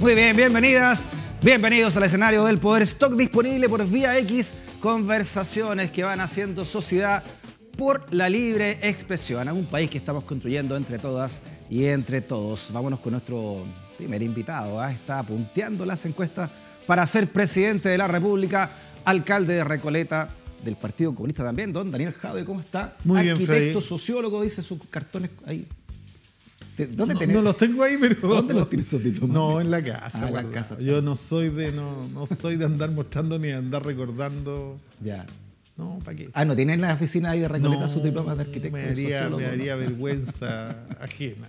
Muy bien, bienvenidas, bienvenidos al escenario del Poder Stock disponible por Vía X, conversaciones que van haciendo sociedad por la libre expresión, a un país que estamos construyendo entre todas y entre todos. Vámonos con nuestro primer invitado, Ah, está punteando las encuestas para ser presidente de la República, alcalde de Recoleta, del Partido Comunista también, don Daniel Jade, ¿cómo está? Muy Arquitecto, sociólogo, dice sus cartones ahí ¿Dónde no, tenés? No los tengo ahí, pero. ¿Dónde los tienes esos diplomas? No, en la casa. Ah, en la casa. Yo no soy de, no, no soy de andar mostrando ni de andar recordando. Ya. No, ¿para qué? Ah, ¿no tienes en la oficina ahí de recolecta sus diplomas de arquitecto? Me haría, me haría vergüenza ajena.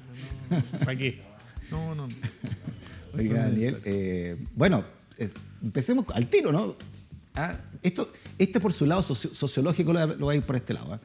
¿Para qué? No, no. Oiga, Daniel, eh, bueno, empecemos al tiro, ¿no? Ah, esto, este por su lado sociológico lo, va a ir por este lado. ¿eh?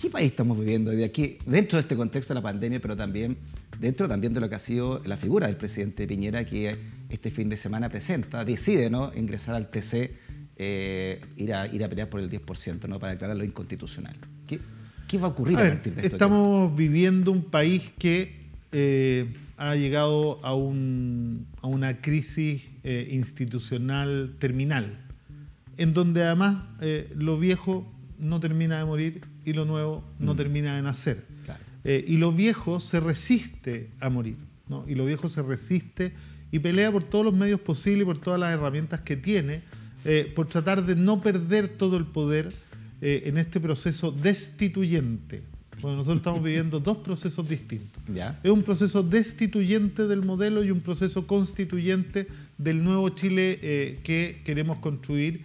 ¿Qué país estamos viviendo hoy de aquí, dentro de este contexto de la pandemia, pero también dentro también de lo que ha sido la figura del presidente Piñera, que este fin de semana presenta, decide ¿no? ingresar al TC, eh, ir, a, ir a pelear por el 10%, ¿no? para declararlo inconstitucional? ¿Qué, qué va a ocurrir a, partir de esto? Estamos viviendo un país que eh, ha llegado a, una crisis eh, institucional terminal, en donde además lo viejo no termina de morir y lo nuevo no mm. termina de nacer. Eh, y lo viejo se resiste a morir, y lo viejo se resiste y pelea por todos los medios posibles, por todas las herramientas que tiene, eh, por tratar de no perder todo el poder eh, en este proceso destituyente. Bueno, nosotros estamos viviendo dos procesos distintos. Es un proceso destituyente del modelo y un proceso constituyente del nuevo Chile que queremos construir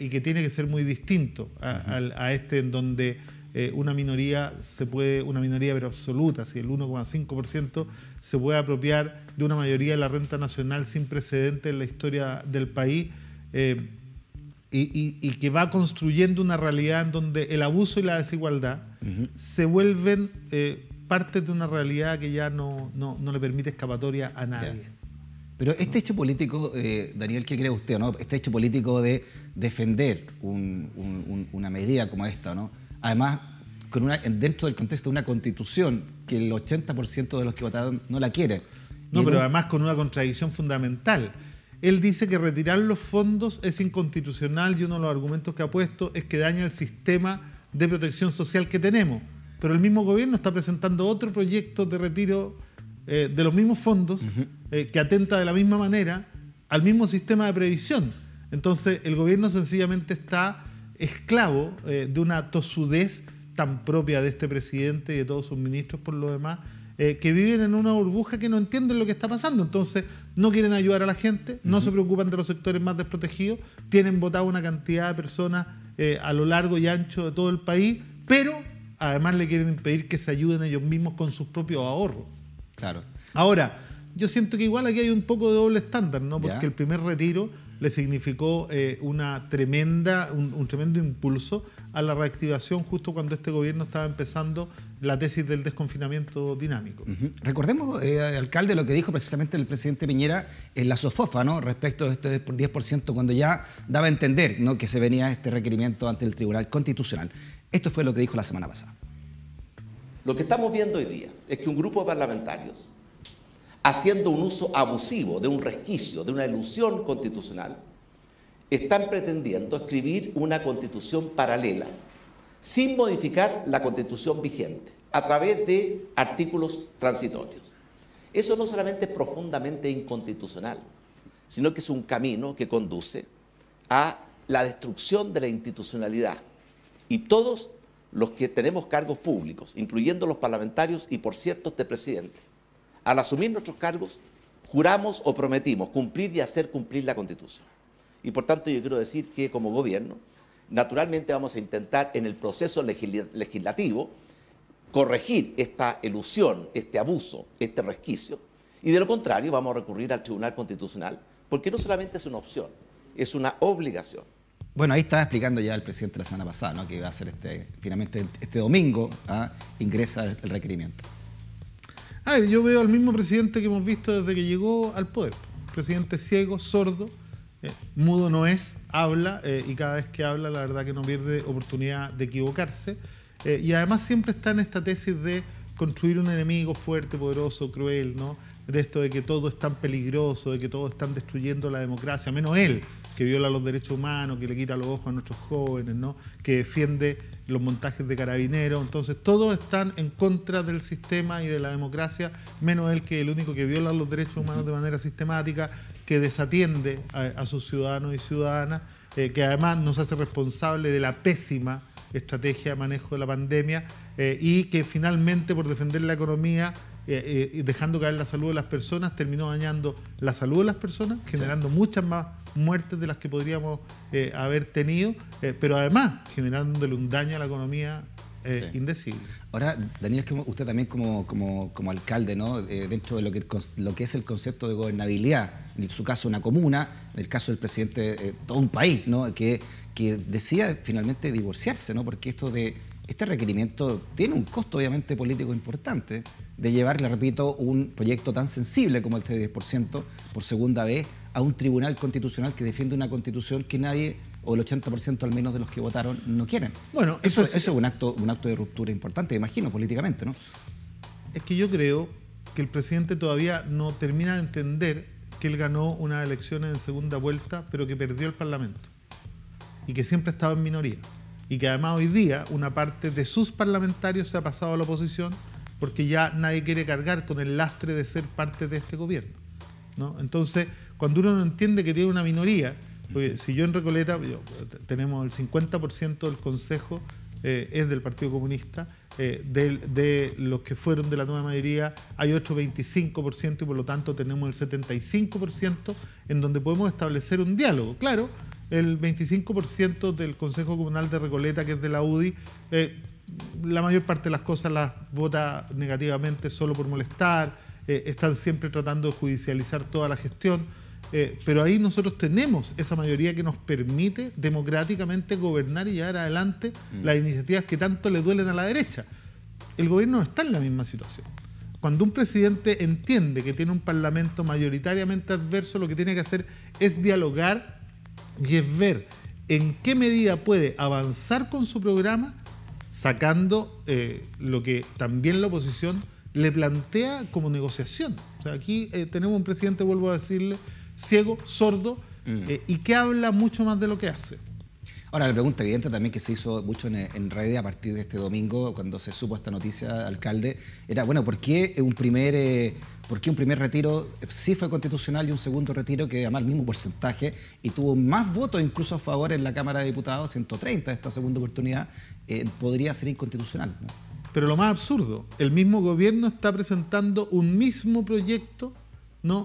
y que tiene que ser muy distinto a, a este en donde eh, una minoría se puede, una minoría pero absoluta, si el 1,5% se puede apropiar de una mayoría de la renta nacional sin precedente en la historia del país. Eh, y, que va construyendo una realidad en donde el abuso y la desigualdad se vuelven eh, parte de una realidad que ya no, le permite escapatoria a nadie. Pero este hecho político, Daniel, ¿qué cree usted? ¿no? Este hecho político de defender una medida como esta, ¿no? además dentro del contexto de una constitución que el 80% de los que votaron no la quieren. No, pero además con una contradicción fundamental. Él dice que retirar los fondos es inconstitucional y uno de los argumentos que ha puesto es que daña el sistema de protección social que tenemos. Pero el mismo gobierno está presentando otro proyecto de retiro eh, de los mismos fondos eh, que atenta de la misma manera al mismo sistema de previsión. Entonces el gobierno sencillamente está esclavo eh, de una tosudez tan propia de este presidente y de todos sus ministros por lo demás, eh, que viven en una burbuja que no entienden lo que está pasando. Entonces, no quieren ayudar a la gente, no se preocupan de los sectores más desprotegidos, tienen votado una cantidad de personas eh, a lo largo y ancho de todo el país, pero además le quieren impedir que se ayuden ellos mismos con sus propios ahorros. Claro. Ahora, yo siento que igual aquí hay un poco de doble estándar, ¿no? Porque el primer retiro le significó eh, una tremenda, un, tremendo impulso a la reactivación justo cuando este gobierno estaba empezando la tesis del desconfinamiento dinámico. Recordemos, eh, alcalde, lo que dijo precisamente el presidente Piñera en la SOFOFA, ¿no? respecto de este 10%, cuando ya daba a entender ¿no? que se venía este requerimiento ante el Tribunal Constitucional. Esto fue lo que dijo la semana pasada. Lo que estamos viendo hoy día es que un grupo de parlamentarios haciendo un uso abusivo de un resquicio, de una ilusión constitucional, están pretendiendo escribir una constitución paralela, sin modificar la constitución vigente, a través de artículos transitorios. Eso no solamente es profundamente inconstitucional, sino que es un camino que conduce a la destrucción de la institucionalidad. Y todos los que tenemos cargos públicos, incluyendo los parlamentarios y, por cierto, este presidente, al asumir nuestros cargos, juramos o prometimos cumplir y hacer cumplir la Constitución. Y por tanto yo quiero decir que como gobierno, naturalmente vamos a intentar en el proceso legislativo corregir esta elusión, este abuso, este resquicio, y de lo contrario vamos a recurrir al Tribunal Constitucional, porque no solamente es una opción, es una obligación. Bueno, ahí estaba explicando ya el presidente la semana pasada, que va a ser este, finalmente este domingo, ¿ah? ingresa el requerimiento. A ah, ver, yo veo al mismo presidente que hemos visto desde que llegó al poder. Presidente ciego, sordo, eh, mudo no es, habla eh, y cada vez que habla la verdad que no pierde oportunidad de equivocarse. Eh, y además siempre está en esta tesis de construir un enemigo fuerte, poderoso, cruel, ¿no? De esto de que todo es tan peligroso, de que todo están destruyendo la democracia, menos él, que viola los derechos humanos, que le quita los ojos a nuestros jóvenes, ¿no? Que defiende los montajes de carabineros. Entonces, todos están en contra del sistema y de la democracia, menos él que el único que viola los derechos humanos de manera sistemática, que desatiende a, sus ciudadanos y ciudadanas, eh, que además nos hace responsable de la pésima estrategia de manejo de la pandemia eh, y que finalmente por defender la economía eh, y dejando caer la salud de las personas terminó dañando la salud de las personas, generando muchas más muertes de las que podríamos eh, haber tenido, eh, pero además generándole un daño a la economía eh, indecible. Ahora, Daniel, que usted también como, alcalde, ¿no? dentro de lo que, lo que es el concepto de gobernabilidad, en su caso una comuna, en el caso del presidente de todo un país, ¿no? que, que decida finalmente divorciarse, ¿no? porque esto de, este requerimiento tiene un costo obviamente político importante de llevar, le repito, un proyecto tan sensible como el 10% por segunda vez a un tribunal constitucional que defiende una constitución que nadie, o el 80% al menos de los que votaron, no quieren. Bueno, eso, es, un acto, un acto de ruptura importante, imagino, políticamente, ¿no? Es que yo creo que el presidente todavía no termina de entender que él ganó unas elecciones en segunda vuelta, pero que perdió el Parlamento. Y que siempre estaba en minoría. Y que además hoy día una parte de sus parlamentarios se ha pasado a la oposición porque ya nadie quiere cargar con el lastre de ser parte de este gobierno. ¿no? Entonces, cuando uno no entiende que tiene una minoría, porque si yo en Recoleta eh, tenemos el 50% del Consejo eh, es del Partido Comunista, eh, de, los que fueron de la nueva mayoría hay otro 25% y por lo tanto tenemos el 75% en donde podemos establecer un diálogo. Claro, el 25% del Consejo Comunal de Recoleta, que es de la UDI, la mayor parte de las cosas las vota negativamente solo por molestar, están siempre tratando de judicializar toda la gestión. Eh, pero ahí nosotros tenemos esa mayoría que nos permite democráticamente gobernar y llevar adelante mm. las iniciativas que tanto le duelen a la derecha. El gobierno está en la misma situación. Cuando un presidente entiende que tiene un parlamento mayoritariamente adverso, lo que tiene que hacer es dialogar y es ver en qué medida puede avanzar con su programa, sacando eh, lo que también la oposición le plantea como negociación. aquí eh, tenemos un presidente, vuelvo a decirle, ciego, sordo, mm. eh, y que habla mucho más de lo que hace. Ahora, la pregunta evidente también que se hizo mucho en, en redes a partir de este domingo, cuando se supo esta noticia, alcalde, era, bueno, ¿por qué un primer, eh, ¿por qué un primer retiro sí fue constitucional y un segundo retiro que además el mismo porcentaje y tuvo más votos incluso a favor en la Cámara de Diputados, 130 esta segunda oportunidad, eh, podría ser inconstitucional? Pero lo más absurdo, el mismo gobierno está presentando un mismo proyecto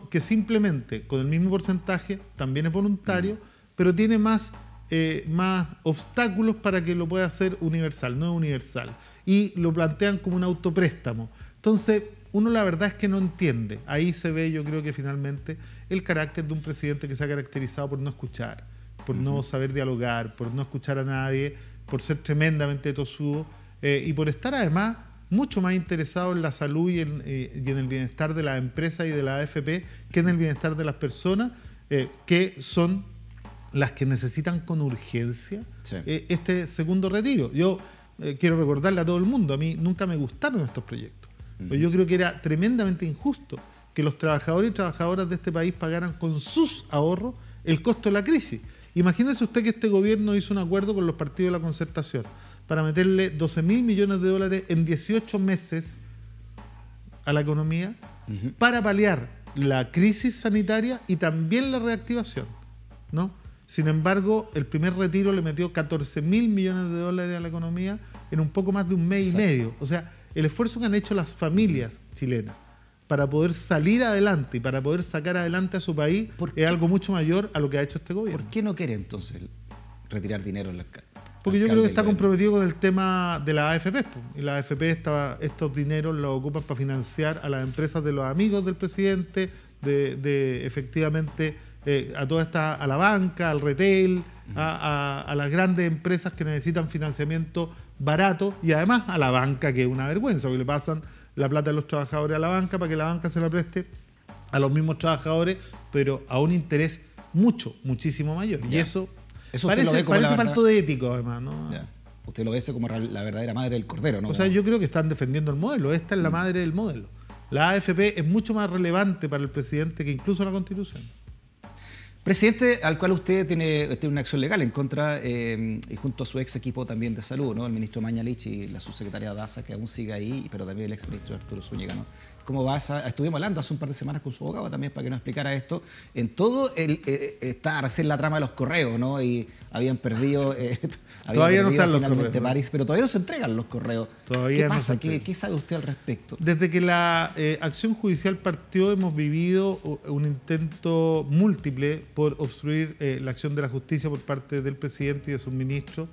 que simplemente con el mismo porcentaje, también es voluntario, pero tiene más, eh, más obstáculos para que lo pueda hacer universal, no es universal. Y lo plantean como un autopréstamo. Entonces, uno la verdad es que no entiende. Ahí se ve, yo creo que finalmente, el carácter de un presidente que se ha caracterizado por no escuchar, por no saber dialogar, por no escuchar a nadie, por ser tremendamente tosudo eh, y por estar además mucho más interesado en la salud eh, y en, el bienestar de la empresa y de la AFP que en el bienestar de las personas eh, que son las que necesitan con urgencia eh, este segundo retiro. Yo quiero recordarle a todo el mundo, a mí nunca me gustaron estos proyectos. Yo creo que era tremendamente injusto que los trabajadores y trabajadoras de este país pagaran con sus ahorros el costo de la crisis. Imagínense usted que este gobierno hizo un acuerdo con los partidos de la concertación para meterle 12 mil millones de dólares en 18 meses a la economía para paliar la crisis sanitaria y también la reactivación. ¿no? Sin embargo, el primer retiro le metió 14 mil millones de dólares a la economía en un poco más de un mes y medio. O sea, el esfuerzo que han hecho las familias chilenas para poder salir adelante y para poder sacar adelante a su país es algo mucho mayor a lo que ha hecho este gobierno. ¿Por qué no quiere entonces retirar dinero en las calles? Porque yo creo que está comprometido con el tema de la AFP. Y la AFP estaba. estos dineros los ocupan para financiar a las empresas de los amigos del presidente, de, efectivamente eh, a toda esta, a la banca, al retail, a, las grandes empresas que necesitan financiamiento barato y además a la banca, que es una vergüenza, que le pasan la plata de los trabajadores a la banca para que la banca se la preste a los mismos trabajadores, pero a un interés mucho, muchísimo mayor. Y eso parece falto de ético, además, ¿no? Usted lo ve como la verdadera madre del cordero, ¿no? O sea, yo creo que están defendiendo el modelo. Esta es la mm. madre del modelo. La AFP es mucho más relevante para el presidente que incluso la Constitución. Presidente al cual usted tiene, una acción legal en contra, eh, y junto a su ex equipo también de salud, ¿no? el ministro Mañalich y la subsecretaria Daza, que aún sigue ahí, pero también el ex ministro Arturo Zúñiga. ¿no? vas a? estuvimos hablando hace un par de semanas con su abogado también para que nos explicara esto, en todo el, eh, eh está la trama de los correos, ¿no? Y habían perdido... Eh, todavía no están los correos. De París, pero todavía no se entregan los correos. ¿Qué pasa? ¿Qué, sabe usted al respecto? Desde que la eh, acción judicial partió hemos vivido un intento múltiple por obstruir la acción de la justicia por parte del presidente y de sus ministros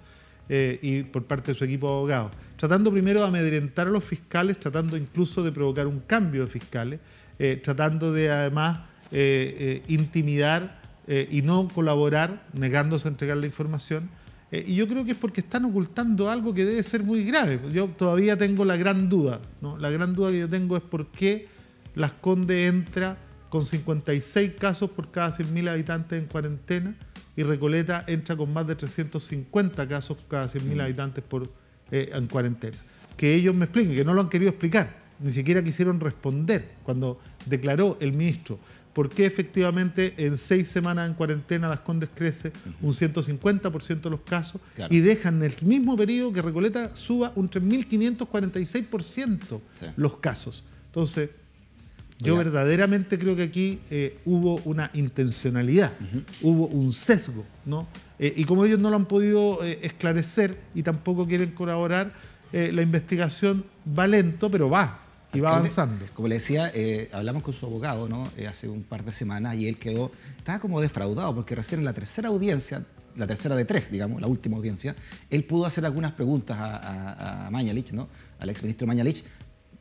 y por parte de su equipo de abogados tratando primero de amedrentar a los fiscales, tratando incluso de provocar un cambio de fiscales, eh, tratando de además eh, eh, intimidar y no colaborar, negándose a entregar la información. y yo creo que es porque están ocultando algo que debe ser muy grave. Yo todavía tengo la gran duda, ¿no? la gran duda que yo tengo es por qué Las Condes entra con 56 casos por cada 100.000 habitantes en cuarentena y Recoleta entra con más de 350 casos por cada 100.000 mm. habitantes por eh, en cuarentena. Que ellos me expliquen, que no lo han querido explicar, ni siquiera quisieron responder cuando declaró el ministro por qué efectivamente en seis semanas en cuarentena Las Condes crece un 150% de los casos y dejan el mismo periodo que Recoleta suba un 3.546% los casos. Entonces, yo verdaderamente creo que aquí eh, hubo una intencionalidad, hubo un sesgo, ¿no? Eh, y como ellos no lo han podido eh, esclarecer y tampoco quieren colaborar, la investigación va lento, pero va. Y va avanzando. Como le decía, hablamos con su abogado ¿no? hace un par de semanas y él quedó, estaba como defraudado porque recién en la tercera audiencia la tercera de tres, digamos, la última audiencia, él pudo hacer algunas preguntas a, a Mañalich, ¿no? al exministro Mañalich,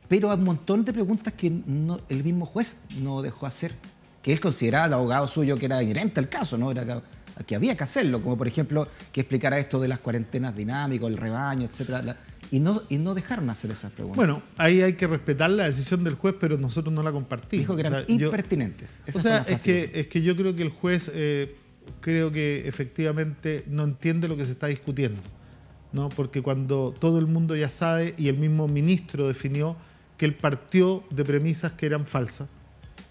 pero hay un montón de preguntas que el mismo juez no dejó hacer, que él consideraba el abogado suyo que era inherente al caso, ¿no? Era que, había que hacerlo, como por ejemplo que explicara esto de las cuarentenas dinámicas, el rebaño, etcétera. y no, y no dejaron hacer esas preguntas. Bueno, ahí hay que respetar la decisión del juez, pero nosotros no la compartimos. Dijo que eran impertinentes. o sea, es que, es que yo creo que el juez eh, creo que efectivamente no entiende lo que se está discutiendo. ¿no? Porque cuando todo el mundo ya sabe y el mismo ministro definió que él partió de premisas que eran falsas,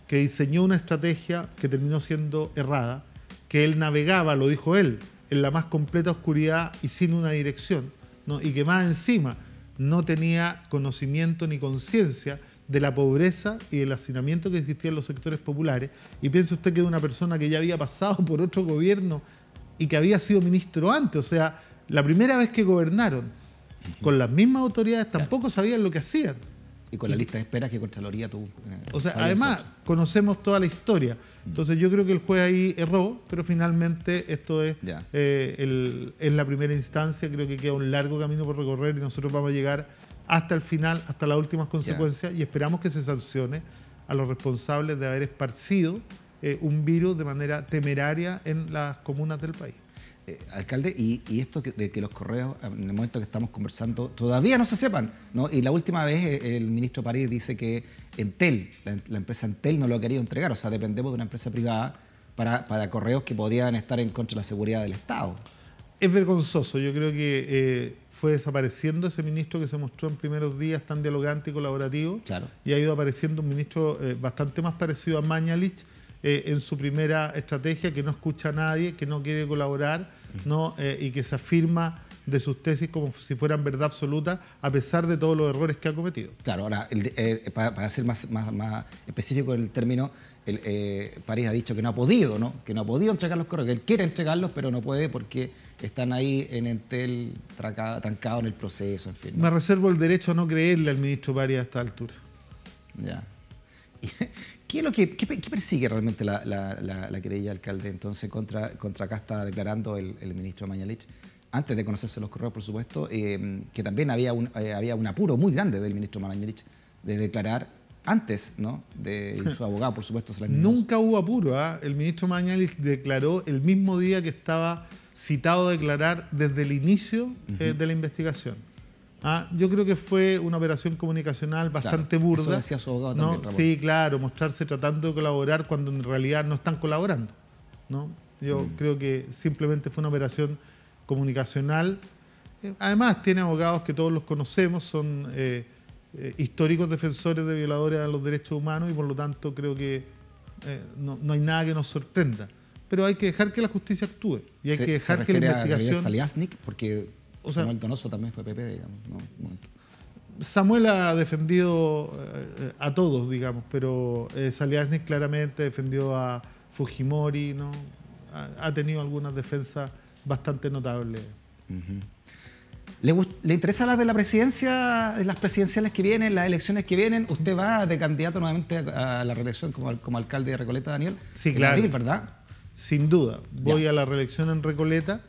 que diseñó una estrategia que terminó siendo errada, que él navegaba, lo dijo él, en la más completa oscuridad y sin una dirección, ¿no? y que más encima no tenía conocimiento ni conciencia de la pobreza y el hacinamiento que existía en los sectores populares. Y piense usted que era una persona que ya había pasado por otro gobierno y que había sido ministro antes, o sea, la primera vez que gobernaron con las mismas autoridades tampoco sabían lo que hacían con la lista de espera que Contraloría tuvo. Eh, o sea, además, conocemos toda la historia. Mm. Entonces yo creo que el juez ahí erró, pero finalmente esto es, eh, el, la primera instancia, creo que queda un largo camino por recorrer y nosotros vamos a llegar hasta el final, hasta las últimas consecuencias y esperamos que se sancione a los responsables de haber esparcido eh, un virus de manera temeraria en las comunas del país. Eh, alcalde, y, esto de que los correos, en el momento que estamos conversando, todavía no se sepan, ¿no? Y la última vez eh, el ministro París dice que Entel, la, empresa Entel no lo ha quería entregar, o sea, dependemos de una empresa privada para, correos que podrían estar en contra de la seguridad del Estado. Es vergonzoso, yo creo que eh, fue desapareciendo ese ministro que se mostró en primeros días tan dialogante y colaborativo, claro. y ha ido apareciendo un ministro bastante más parecido a Mañalich, eh, en su primera estrategia, que no escucha a nadie, que no quiere colaborar ¿no? Eh, y que se afirma de sus tesis como si fueran verdad absoluta, a pesar de todos los errores que ha cometido. Claro, ahora, eh, para, ser más, más, más específico en el término, el, París ha dicho que no ha podido, ¿no? que no ha podido entregar los correos, que él quiere entregarlos, pero no puede porque están ahí en Entel trancados en el proceso, en fin. Me reservo el derecho a no creerle al ministro París a esta altura. Ya. ¿Qué lo que persigue realmente la, querella alcalde entonces contra, contra acá está declarando el, ministro Mañalich? Antes de conocerse los correos, por supuesto, eh, que también había un, eh, había un apuro muy grande del ministro Mañalich de declarar antes, ¿no? De su abogado, por supuesto. Nunca hubo apuro. ¿ah? El ministro Mañalich declaró el mismo día que estaba citado a declarar desde el inicio eh, de la investigación. Ah, yo creo que fue una operación comunicacional bastante burda. Eso abogado Sí, claro, mostrarse tratando de colaborar cuando en realidad no están colaborando. ¿no? Yo mm. creo que simplemente fue una operación comunicacional. Eh, además, tiene abogados que todos los conocemos, son eh, eh, históricos defensores de violadores de los derechos humanos y por lo tanto creo que no, hay nada que nos sorprenda pero hay que dejar que la justicia actúe y hay que dejar que la investigación. porque Samuel también fue PP, Samuel ha defendido eh, a todos, digamos, pero eh, Saliasnik claramente defendió a Fujimori, ¿no? Ha, tenido algunas defensas bastante notables. ¿Le, interesa las de la presidencia, las presidenciales que vienen, las elecciones que vienen? ¿Usted va de candidato nuevamente a, la reelección como, alcalde de Recoleta, Daniel? Sí, claro. ¿verdad? Sin duda. Voy a la reelección en Recoleta.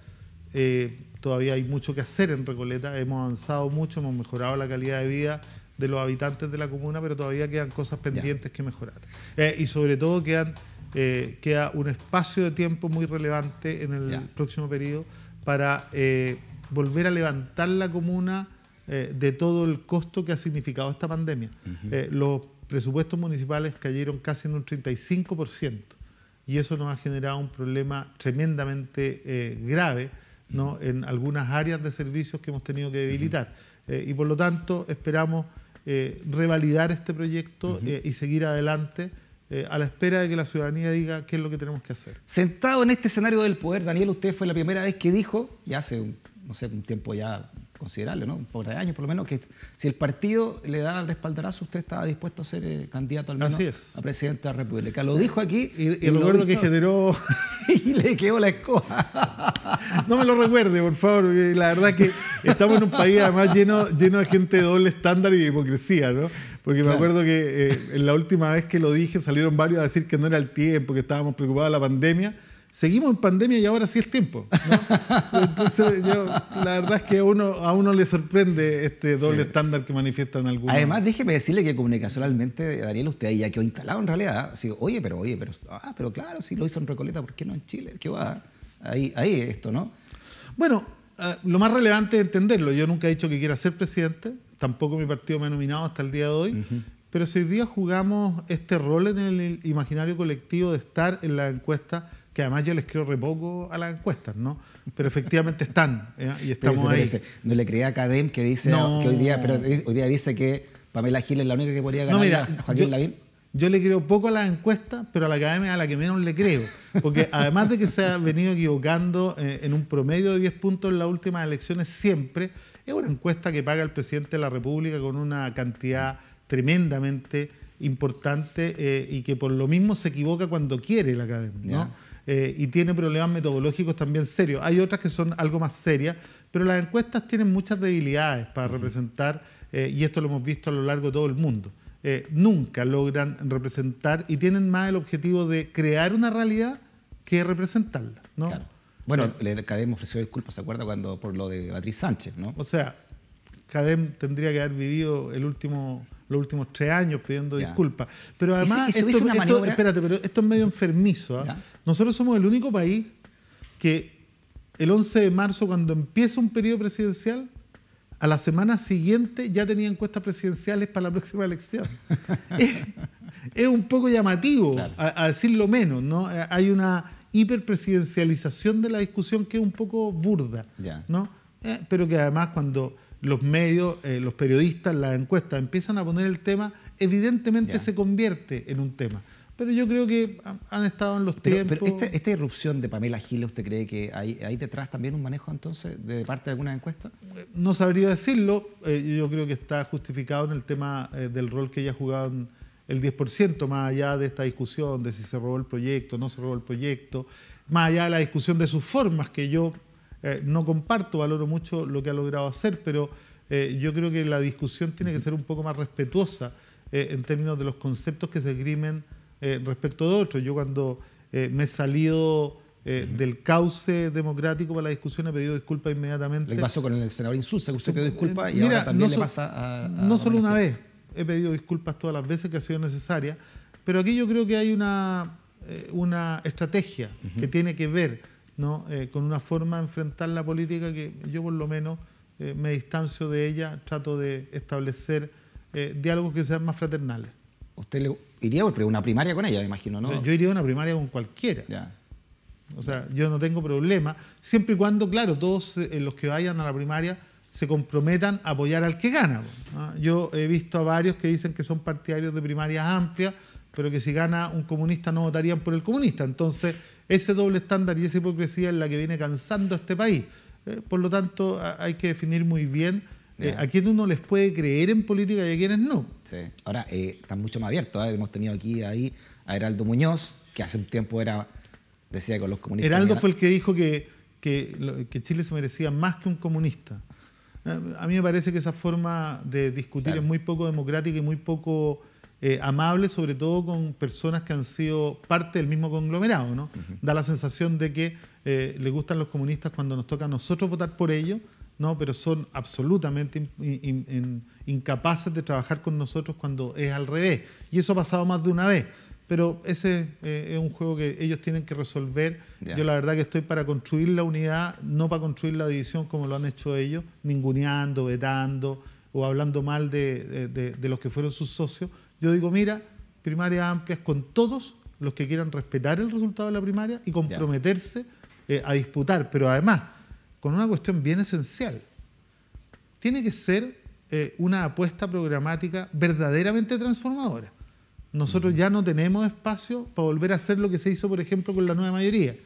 Eh, todavía hay mucho que hacer en Recoleta, hemos avanzado mucho, hemos mejorado la calidad de vida de los habitantes de la comuna, pero todavía quedan cosas pendientes que mejorar. Eh, y sobre todo quedan, eh, queda un espacio de tiempo muy relevante en el próximo periodo para eh, volver a levantar la comuna de todo el costo que ha significado esta pandemia. los presupuestos municipales cayeron casi en un 35% y eso nos ha generado un problema tremendamente grave ¿no? en algunas áreas de servicios que hemos tenido que debilitar. Eh, y por lo tanto esperamos eh, revalidar este proyecto eh, y seguir adelante. a la espera de que la ciudadanía diga qué es lo que tenemos que hacer. Sentado en este escenario del poder, Daniel, usted fue la primera vez que dijo, ya hace un, no sé, un tiempo ya considerable, ¿no? Un par de años por lo menos, que si el partido le da el respaldarazo, usted estaba dispuesto a ser eh, candidato al menos a presidente de la República. Lo dijo aquí. Y, recuerdo que generó. y le quedó la escoja. no me lo recuerde, por favor, la verdad que estamos en un país además lleno, lleno de gente de doble estándar y de hipocresía, ¿no? Porque me acuerdo que eh, en la última vez que lo dije salieron varios a decir que no era el tiempo, que estábamos preocupados de la pandemia seguimos en pandemia y ahora sí es tiempo. Entonces, yo, la verdad es que a uno, a uno le sorprende este doble estándar que manifiestan algunos. Además, déjeme decirle que comunicacionalmente, Daniel, usted ahí ya quedó instalado en realidad. oye, pero, oye, pero, ah, pero claro, si lo hizo en Recoleta, ¿por qué no en Chile? ¿Qué va? Ahí, ahí esto, ¿no? Bueno, ah, lo más relevante es entenderlo. Yo nunca he dicho que quiera ser presidente, tampoco mi partido me ha nominado hasta el día de hoy. Pero si hoy día jugamos este rol en el imaginario colectivo de estar en la encuesta que además yo les creo re poco a las encuestas, ¿no? Pero efectivamente están ¿eh? y estamos ahí. no le creía a Cadem que dice que hoy día, dice que Pamela Gil es la única que podría ganar no, mira, Joaquín yo, Lavín. Yo le creo poco a las encuestas, pero a la academia a la que menos le creo. Porque además de que se ha venido equivocando eh, en un promedio de 10 puntos en las últimas elecciones siempre, es una encuesta que paga el presidente de la República con una cantidad tremendamente importante eh, y que por lo mismo se equivoca cuando quiere la academia. ¿no? Eh, y tiene problemas metodológicos también serios. Hay otras que son algo más serias, pero las encuestas tienen muchas debilidades para representar, eh, y esto lo hemos visto a lo largo de todo el mundo. Eh, nunca logran representar y tienen más el objetivo de crear una realidad que representarla. ¿no? Bueno, Cadem ofreció disculpas, ¿se acuerda? Cuando, por lo de Beatriz Sánchez, ¿no? O sea, Cadem tendría que haber vivido el último los últimos tres años pidiendo disculpas. Pero además, esto, pero esto es medio enfermizo. ¿ah? Nosotros somos el único país que el 11 de marzo, cuando empieza un periodo presidencial, a la semana siguiente ya tenía encuestas presidenciales para la próxima elección. es, un poco llamativo, a, decir lo menos, ¿no? Hay una hiperpresidencialización de la discusión que es un poco burda, ¿no? Eh, pero que además cuando los medios, eh, los periodistas, las encuestas empiezan a poner el tema, evidentemente se convierte en un tema. Pero yo creo que han estado en los tiempos. esta, irrupción de Pamela Giles, ¿usted cree que hay, detrás también un manejo entonces de parte de alguna encuesta? Eh, no sabría decirlo. Eh, yo creo que está justificado en el tema eh, del rol que ella ha en el 10%, más allá de esta discusión de si se robó el proyecto, no se robó el proyecto, más allá de la discusión de sus formas, que yo no comparto, valoro mucho lo que ha logrado hacer, pero yo creo que la discusión tiene que ser un poco más respetuosa en términos de los conceptos que se grimen eh, respecto de otros. Yo cuando eh, me he salido eh, del cauce democrático para la discusión he pedido disculpas inmediatamente. pasó con el senador Insulza, usted pidió disculpas y no le pasa no solo una vez, he pedido disculpas todas las veces que ha sido necesaria, pero aquí yo creo que hay una, una estrategia que tiene que ver con una forma de enfrentar la política que yo por lo menos me distancio de ella, trato de establecer diálogos que sean más fraternales usted le iría a una primaria con ella, me imagino, ¿no? yo iría a una primaria con cualquiera. O sea, yo no tengo problema, siempre y cuando, claro, todos eh, los que vayan a la primaria se comprometan a apoyar al que gana. Yo he visto a varios que dicen que son partidarios de primarias amplias, pero que si gana un comunista no votarían por el comunista. Entonces, ese doble estándar y esa hipocresía es la que viene cansando a este país. Eh, por lo tanto, hay que definir muy bien eh, a quién uno les puede creer en política y a quiénes no. Ahora, eh, están mucho más abiertos. ¿eh? Hemos tenido aquí ahí a Heraldo Muñoz, que hace un tiempo era decía con los comunistas. Heraldo fue el que dijo que, que, Chile se merecía más que un comunista. Eh, a mí me parece que esa forma de discutir es muy poco democrática y muy poco amable, sobre todo con personas que han sido parte del mismo conglomerado. ¿no? Da la sensación de que eh, le gustan los comunistas cuando nos toca a nosotros votar por ellos no, pero son absolutamente incapaces de trabajar con nosotros cuando es al revés. Y eso ha pasado más de una vez. Pero ese eh, es un juego que ellos tienen que resolver. Yo la verdad que estoy para construir la unidad, no para construir la división como lo han hecho ellos, ninguneando, vetando o hablando mal de, los que fueron sus socios. Yo digo, mira, primarias amplias con todos los que quieran respetar el resultado de la primaria y comprometerse eh, a disputar. Pero además, con una cuestión bien esencial. Tiene que ser eh, una apuesta programática verdaderamente transformadora. Nosotros ya no tenemos espacio para volver a hacer lo que se hizo, por ejemplo, con la nueva mayoría.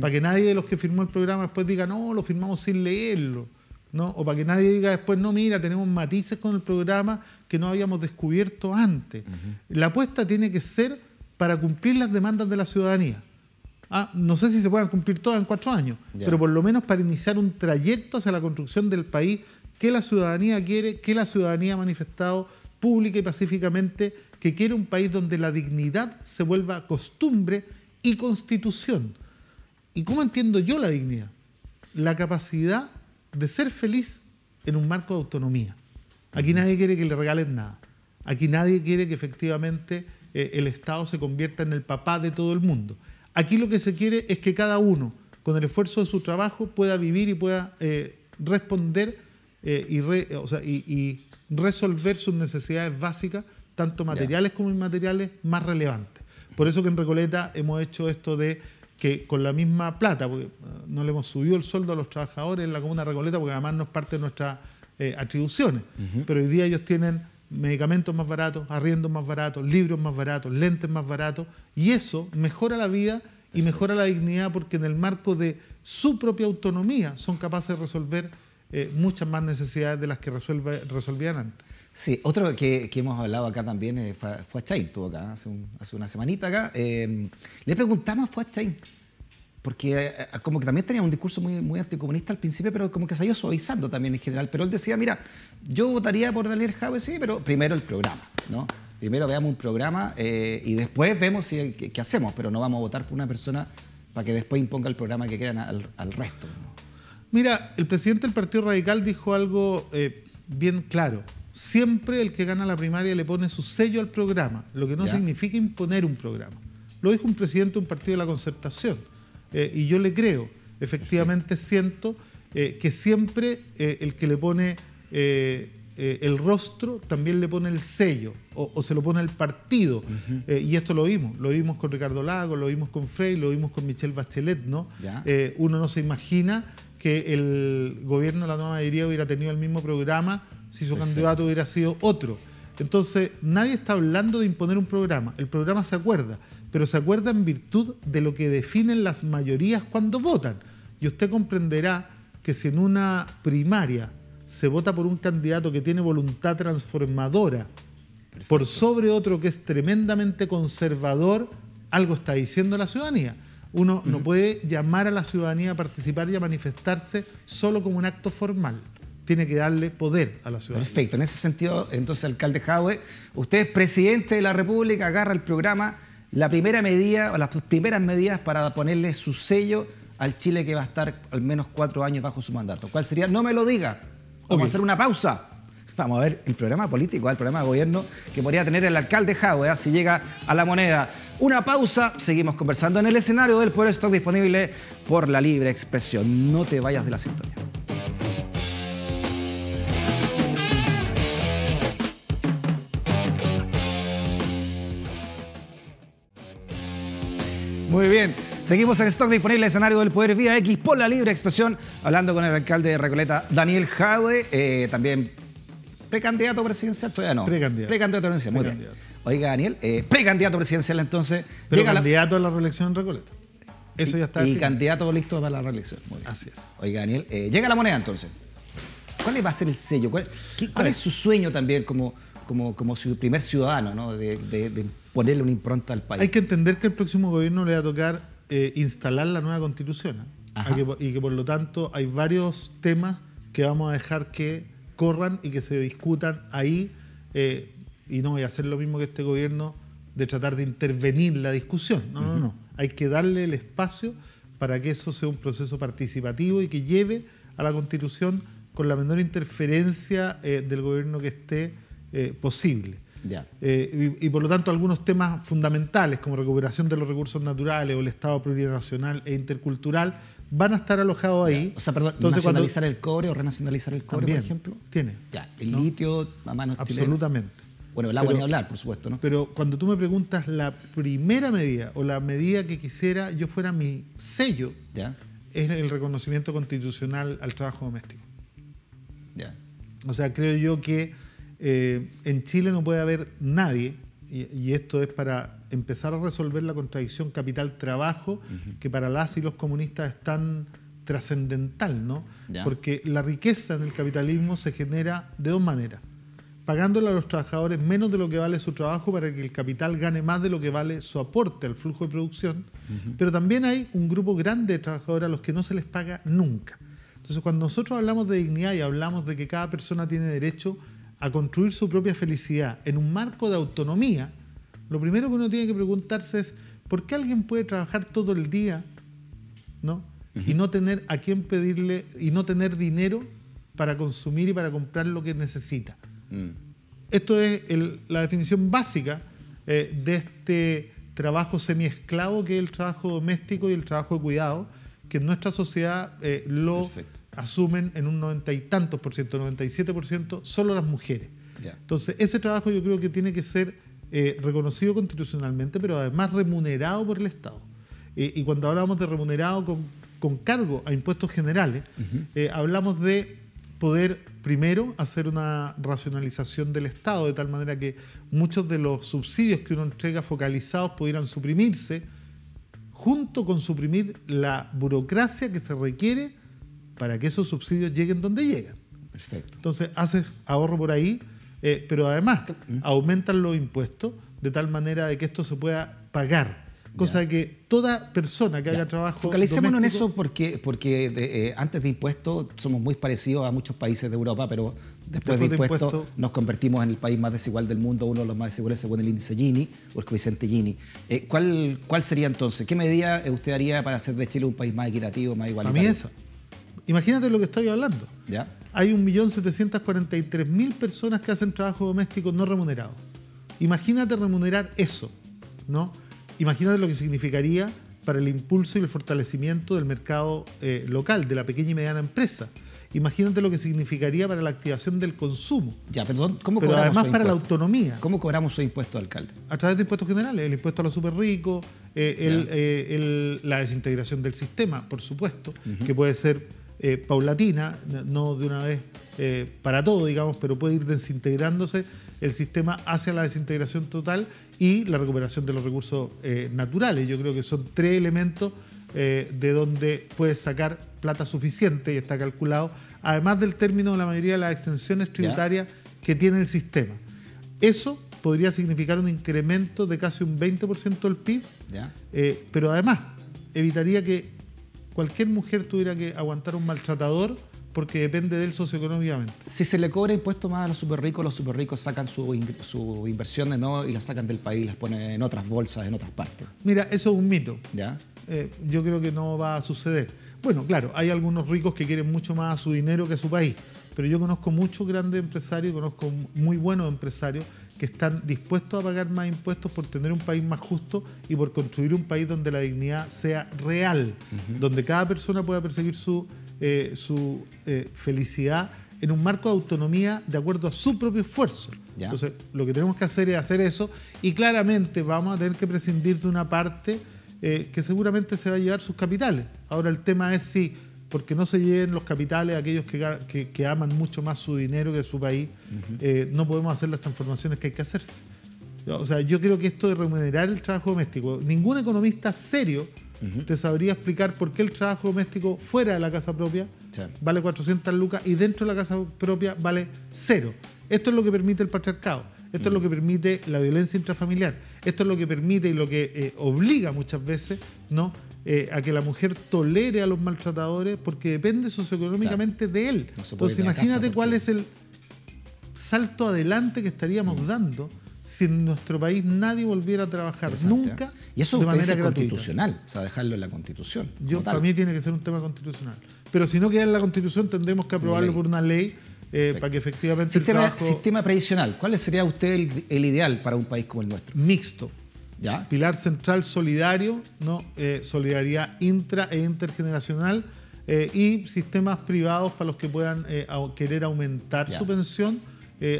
Para que nadie de los que firmó el programa después diga, no, lo firmamos sin leerlo. ¿no? O para que nadie diga después, no, mira, tenemos matices con el programa que no habíamos descubierto antes. La apuesta tiene que ser para cumplir las demandas de la ciudadanía. Ah, no sé si se puedan cumplir todas en cuatro años, pero por lo menos para iniciar un trayecto hacia la construcción del país que la ciudadanía quiere, que la ciudadanía ha manifestado pública y pacíficamente, que quiere un país donde la dignidad se vuelva costumbre y constitución. ¿Y cómo entiendo yo la dignidad? La capacidad de ser feliz en un marco de autonomía. Aquí nadie quiere que le regalen nada. Aquí nadie quiere que efectivamente eh, el Estado se convierta en el papá de todo el mundo. Aquí lo que se quiere es que cada uno, con el esfuerzo de su trabajo, pueda vivir y pueda eh, responder eh, y, resolver sus necesidades básicas, tanto materiales como inmateriales, más relevantes. Por eso que en Recoleta hemos hecho esto de que con la misma plata, porque eh, no le hemos subido el sueldo a los trabajadores en la comuna de Recoleta, porque además no es parte de nuestras atribuciones, pero hoy día ellos tienen medicamentos más baratos, arriendos más baratos, libros más baratos, lentes más baratos, y eso mejora la vida y mejora la dignidad porque en el marco de su propia autonomía son capaces de resolver eh, muchas más necesidades de las que resolvían antes. Sí, otro que, hemos hablado acá también eh, fue, a tuvo acá hace, una semanita acá. Eh, le preguntamos a Chain porque eh, eh, como que también tenía un discurso muy, anticomunista al principio, pero como que se ha suavizando también en general. Pero él decía, mira, yo votaría por Daniel Jaue, sí, pero primero el programa, ¿no? Primero veamos un programa eh, y después vemos qué, hacemos, pero no vamos a votar por una persona para que después imponga el programa que quieran al, resto. Mira, el presidente del Partido Radical dijo algo bien claro. Siempre el que gana la primaria le pone su sello al programa, lo que no significa imponer un programa. Lo dijo un presidente de un partido de la concertación eh, y yo le creo. Efectivamente siento eh, que siempre eh, el que le pone el rostro también le pone el sello o, se lo pone el partido. y esto lo vimos, lo vimos con Ricardo Lago, lo vimos con Frey, lo vimos con Michelle Bachelet, ¿no? uno no se imagina que el gobierno de la nueva mayoría hubiera tenido el mismo programa si su candidato hubiera sido otro. Entonces, nadie está hablando de imponer un programa. El programa se acuerda pero se acuerda en virtud de lo que definen las mayorías cuando votan. Y usted comprenderá que si en una primaria se vota por un candidato que tiene voluntad transformadora, por sobre otro que es tremendamente conservador, algo está diciendo la ciudadanía. Uno no puede llamar a la ciudadanía a participar y a manifestarse solo como un acto formal tiene que darle poder a la ciudadanía. Perfecto, en ese sentido, entonces, alcalde Jaue, usted es presidente de la República, agarra el programa la primera medida, o las primeras medidas para ponerle su sello al Chile que va a estar al menos cuatro años bajo su mandato? ¿Cuál sería? No me lo diga. Vamos a hacer una pausa. Vamos a ver el programa político, ¿eh? el programa de gobierno que podría tener el alcalde Jadwe ¿eh? si llega a la moneda. Una pausa, seguimos conversando en el escenario del Pueblo Stock disponible por la libre expresión. No te vayas de la sintonía. Muy bien. Seguimos en stock disponible el escenario del Poder Vía X por la libre expresión, hablando con el alcalde de Recoleta, Daniel Jaue, eh, también precandidato presidencial, todavía no. Precandidato. presidencial, muy bien. Oiga, Daniel, eh, precandidato presidencial entonces. Pero candidato a la... reelección en Recoleta. Eso ya está. Y candidato listo para la reelección. Muy bien. Así es. Oiga, Daniel, eh, llega la moneda entonces. ¿Cuál va a ser el sello? ¿Cuál, es su sueño también como, como, como su primer ciudadano ¿no? de, de, ponerle una impronta al país. Hay que entender que el próximo gobierno le va a tocar eh, instalar la nueva constitución ¿eh? y que por lo tanto hay varios temas que vamos a dejar que corran y que se discutan ahí eh, y no voy a hacer lo mismo que este gobierno de tratar de intervenir la discusión. No, no, no. Hay que darle el espacio para que eso sea un proceso participativo y que lleve a la constitución con la menor interferencia del gobierno que esté posible. Eh, y, por lo tanto, algunos temas fundamentales como recuperación de los recursos naturales o el Estado plurinacional e intercultural van a estar alojados ahí. O sea, perdón, Entonces, nacionalizar el cobre o renacionalizar el cobre, por ejemplo. Tiene. el litio a Absolutamente. Bueno, el agua pero, ni hablar, por supuesto, ¿no? Pero cuando tú me preguntas la primera medida o la medida que quisiera yo fuera mi sello, es el reconocimiento constitucional al trabajo doméstico. O sea, creo yo que eh, en Chile no puede haber nadie, y, esto es para empezar a resolver la contradicción capital-trabajo, que para las y los comunistas es tan trascendental, ¿no? Porque la riqueza en el capitalismo se genera de dos maneras pagándole a los trabajadores menos de lo que vale su trabajo para que el capital gane más de lo que vale su aporte al flujo de producción, pero también hay un grupo grande de trabajadores a los que no se les paga nunca. Entonces, cuando nosotros hablamos de dignidad y hablamos de que cada persona tiene derecho a construir su propia felicidad en un marco de autonomía, lo primero que uno tiene que preguntarse es, ¿por qué alguien puede trabajar todo el día ¿no? y no tener a quién pedirle y no tener dinero para consumir y para comprar lo que necesita? Mm. Esto es la definición básica eh, de este trabajo semiesclavo que es el trabajo doméstico y el trabajo de cuidado, que en nuestra sociedad eh, lo asumen en un noventa y tantos por ciento, 97 por ciento, solo las mujeres. Entonces, ese trabajo yo creo que tiene que ser eh, reconocido constitucionalmente, pero además remunerado por el Estado. Eh, y cuando hablamos de remunerado con, cargo a impuestos generales, eh, hablamos de poder primero hacer una racionalización del Estado, de tal manera que muchos de los subsidios que uno entrega focalizados pudieran suprimirse, junto con suprimir la burocracia que se requiere para que esos subsidios lleguen donde llegan. Perfecto. Entonces, haces ahorro por ahí, eh, pero además mm. aumentan los impuestos de tal manera de que esto se pueda pagar. Cosa que toda persona que haga trabajo. en eso porque, porque eh, antes de impuestos somos muy parecidos a muchos países de Europa, pero después, de, impuestos, nos convertimos en el país más desigual del mundo, uno de los más desiguales según el índice Gini o el coeficiente Gini. Eh, ¿cuál, ¿Cuál sería entonces? ¿Qué medida usted haría para hacer de Chile un país más equitativo, más igualitario? A mí Imagínate lo que estoy hablando. Ya. Hay 1.743.000 personas que hacen trabajo doméstico no remunerado. Imagínate remunerar eso, ¿no? Imagínate lo que significaría para el impulso y el fortalecimiento del mercado eh, local, de la pequeña y mediana empresa. Imagínate lo que significaría para la activación del consumo. Ya, perdón, ¿cómo Pero además para la autonomía. ¿Cómo cobramos su impuesto, alcalde? A través de impuestos generales, el impuesto a los superricos, ricos, eh, eh, la desintegración del sistema, por supuesto, que puede ser eh, paulatina, no de una vez eh, para todo, digamos, pero puede ir desintegrándose el sistema hacia la desintegración total y la recuperación de los recursos eh, naturales. Yo creo que son tres elementos de donde puedes sacar plata suficiente y está calculado, además del término de la mayoría de las extensiones tributarias que tiene el sistema. Eso podría significar un incremento de casi un 20% del PIB, pero además evitaría que cualquier mujer tuviera que aguantar un maltratador porque depende de él socioeconómicamente. Si se le cobra impuesto más a los ricos? los ricos sacan sus su inversiones ¿no? y las sacan del país, y las ponen en otras bolsas, en otras partes. Mira, eso es un mito. ¿Ya? Eh, yo creo que no va a suceder. Bueno, claro, hay algunos ricos que quieren mucho más a su dinero que a su país, pero yo conozco muchos grandes empresarios, conozco muy buenos empresarios que están dispuestos a pagar más impuestos por tener un país más justo y por construir un país donde la dignidad sea real, donde cada persona pueda perseguir su, eh, su eh, felicidad en un marco de autonomía de acuerdo a su propio esfuerzo. Entonces, lo que tenemos que hacer es hacer eso y claramente vamos a tener que prescindir de una parte eh, que seguramente se va a llevar sus capitales. Ahora el tema es si porque no se lleven los capitales aquellos que, aman mucho más su dinero que su país, eh, no podemos hacer las transformaciones que hay que hacerse. O sea, yo creo que esto de remunerar el trabajo doméstico, ningún economista serio te sabría explicar por qué el trabajo doméstico fuera de la casa propia vale 400 lucas y dentro de la casa propia vale cero. Esto es lo que permite el patriarcado. Esto es lo que permite la violencia intrafamiliar. Esto es lo que permite y lo que eh, obliga muchas veces ¿no? Eh, a que la mujer tolere a los maltratadores porque depende socioeconómicamente de él. pues imagínate cuál es el salto adelante que estaríamos mm. dando si en nuestro país nadie volviera a trabajar nunca y eso de manera constitucional, o sea, dejarlo en la Constitución. Yo, para mí tiene que ser un tema constitucional. Pero si no queda en la Constitución, tendremos que aprobarlo por una ley eh, para que efectivamente sistema, el Sistema previsional. ¿Cuál sería usted el ideal para un país como el nuestro? Mixto. Pilar central solidario, ¿no? Eh, solidaridad intra e intergeneracional eh, y sistemas privados para los que puedan eh, querer aumentar su pensión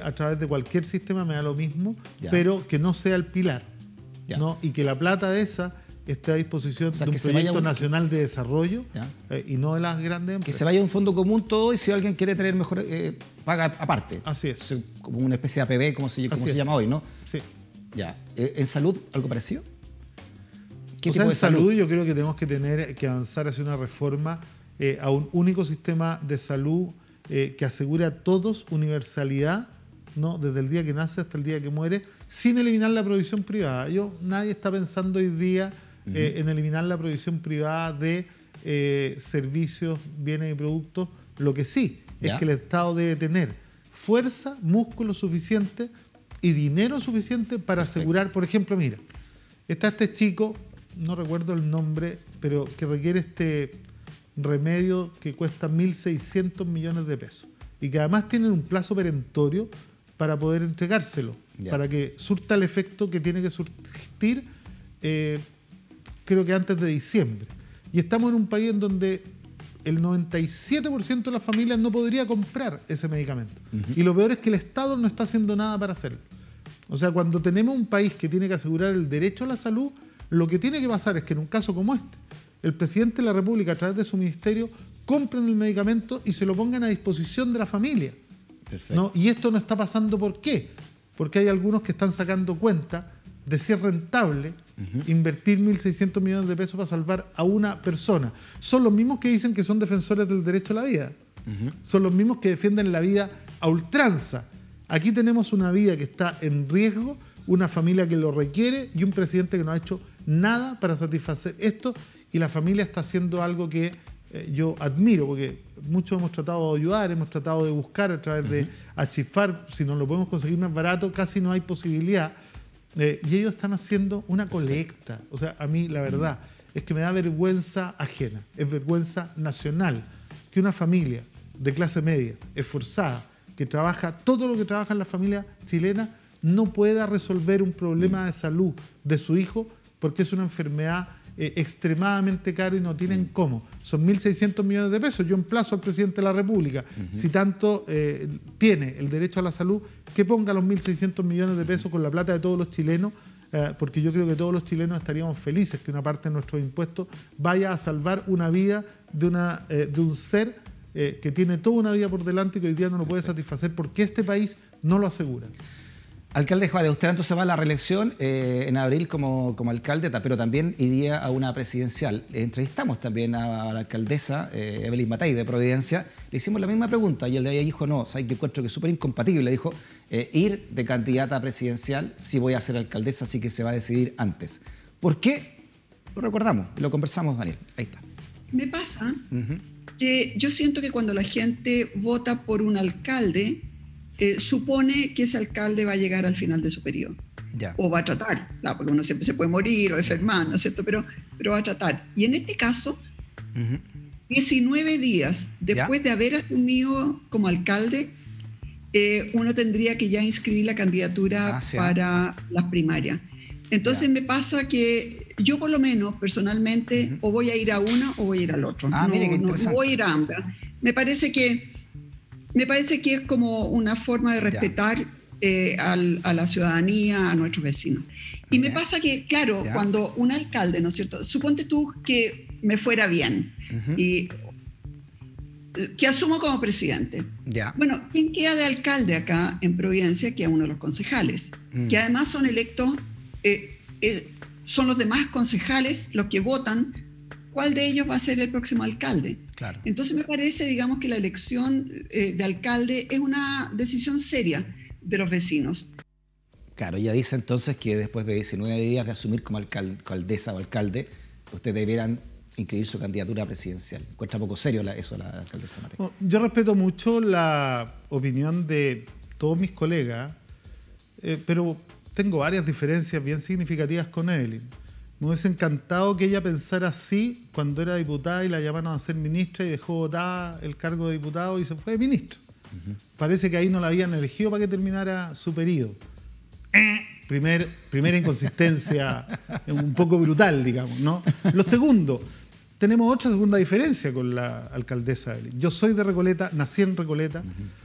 a través de cualquier sistema, me da lo mismo, pero que no sea el pilar ¿no? y que la plata de esa esté a disposición de un proyecto nacional de desarrollo y no de las grandes empresas. Que se vaya a un fondo común todo y si alguien quiere tener mejor, paga aparte. Así es. Como una especie de APB, como se, como se llama hoy, ¿no? Sí. Eh, ¿En salud algo parecido? en salud? yo creo que tenemos que tener que avanzar hacia una reforma eh, a un único sistema de salud eh, que asegure a todos universalidad, ¿no? Desde el día que nace hasta el día que muere, sin eliminar la provisión privada. Yo, nadie está pensando hoy día en eliminar la provisión privada de servicios, bienes y productos. Lo que sí es que el Estado debe tener fuerza, músculo suficiente y dinero suficiente para asegurar, por ejemplo, mira, está este chico, no recuerdo el nombre, pero que requiere este remedio que cuesta 1.600 millones de pesos y que además tienen un plazo perentorio para poder entregárselo, para que surta el efecto que tiene que surtir, eh, creo que antes de diciembre. Y estamos en un país en donde el 97% de las familias no podría comprar ese medicamento. Y lo peor es que el Estado no está haciendo nada para hacerlo. O sea, cuando tenemos un país que tiene que asegurar el derecho a la salud, lo que tiene que pasar es que en un caso como este, el presidente de la República, a través de su ministerio, compren el medicamento y se lo pongan a disposición de la familia. Y esto no está pasando, ¿por qué? Porque hay algunos que están sacando cuenta de es rentable invertir 1.600 millones de pesos para salvar a una persona. Son los mismos que dicen que son defensores del derecho a la vida. Son los mismos que defienden la vida a ultranza. Aquí tenemos una vida que está en riesgo, una familia que lo requiere y un presidente que no ha hecho nada para satisfacer esto y la familia está haciendo algo que eh, yo admiro, porque muchos hemos tratado de ayudar, hemos tratado de buscar a través de achifar, si no lo podemos conseguir más barato, casi no hay posibilidad eh, y ellos están haciendo una colecta. O sea, a mí la verdad es que me da vergüenza ajena, es vergüenza nacional que una familia de clase media, esforzada, que trabaja todo lo que trabaja en la familia chilena, no pueda resolver un problema mm. de salud de su hijo porque es una enfermedad eh, extremadamente caro y no tienen mm. cómo. Son 1.600 millones de pesos. Yo emplazo al presidente de la República, si tanto eh, tiene el derecho a la salud, que ponga los 1.600 millones de pesos con la plata de todos los chilenos eh, porque yo creo que todos los chilenos estaríamos felices que una parte de nuestros impuestos vaya a salvar una vida de, una, de un ser que tiene toda una vida por delante y que hoy día no lo puede satisfacer porque este país no lo asegura. Alcalde Juárez, usted entonces va a la reelección eh, en abril como, como, alcalde, pero también iría a una presidencial. Eh, entrevistamos también a, la alcaldesa eh, Evelyn Matei de Providencia, le hicimos la misma pregunta y el de ahí dijo, no, o que encuentro que es súper incompatible, dijo, ir de candidata presidencial si voy a ser alcaldesa, así que se va a decidir antes. ¿Por qué? Lo recordamos, lo conversamos, Daniel, ahí está. Me pasa que yo siento que cuando la gente vota por un alcalde, eh, supone que ese alcalde va a llegar al final de su periodo. O va a tratar, porque uno siempre se puede morir o enfermar, ¿no es cierto? Pero, pero va a tratar. Y en este caso, 19 días después de haber asumido como alcalde, eh, uno tendría que ya inscribir la candidatura ah, para las primarias. Entonces me pasa que yo por lo menos personalmente o voy a ir a uno o voy a ir al otro. Ah, no, voy a ir a ambas. Me parece que me parece que es como una forma de respetar eh, a la ciudadanía, a nuestros vecinos. Y me pasa que, claro, cuando un alcalde, ¿no es cierto? Suponte tú que me fuera bien y que asumo como presidente. Ya. Bueno, ¿quién queda de alcalde acá en Providencia? Que a uno de los concejales, mm. que además son electos, eh, eh, son los demás concejales los que votan cuál de ellos va a ser el próximo alcalde. Entonces me parece, digamos, que la elección eh, de alcalde es una decisión seria de los vecinos. Claro, ella dice entonces que después de 19 días de asumir como alcaldesa o alcalde, ustedes debieran incluir su candidatura presidencial. Cuesta poco serio la, eso la alcaldesa oh, Yo respeto mucho la opinión de todos mis colegas, eh, pero tengo varias diferencias bien significativas con él. Me hubiese encantado que ella pensara así cuando era diputada y la llamaron a ser ministra y dejó votada el cargo de diputado y se fue ministro. Parece que ahí no la habían elegido para que terminara su periodo. primer, primera inconsistencia un poco brutal, digamos, ¿no? Lo segundo, tenemos otra segunda diferencia con la alcaldesa Yo soy de Recoleta, nací en Recoleta,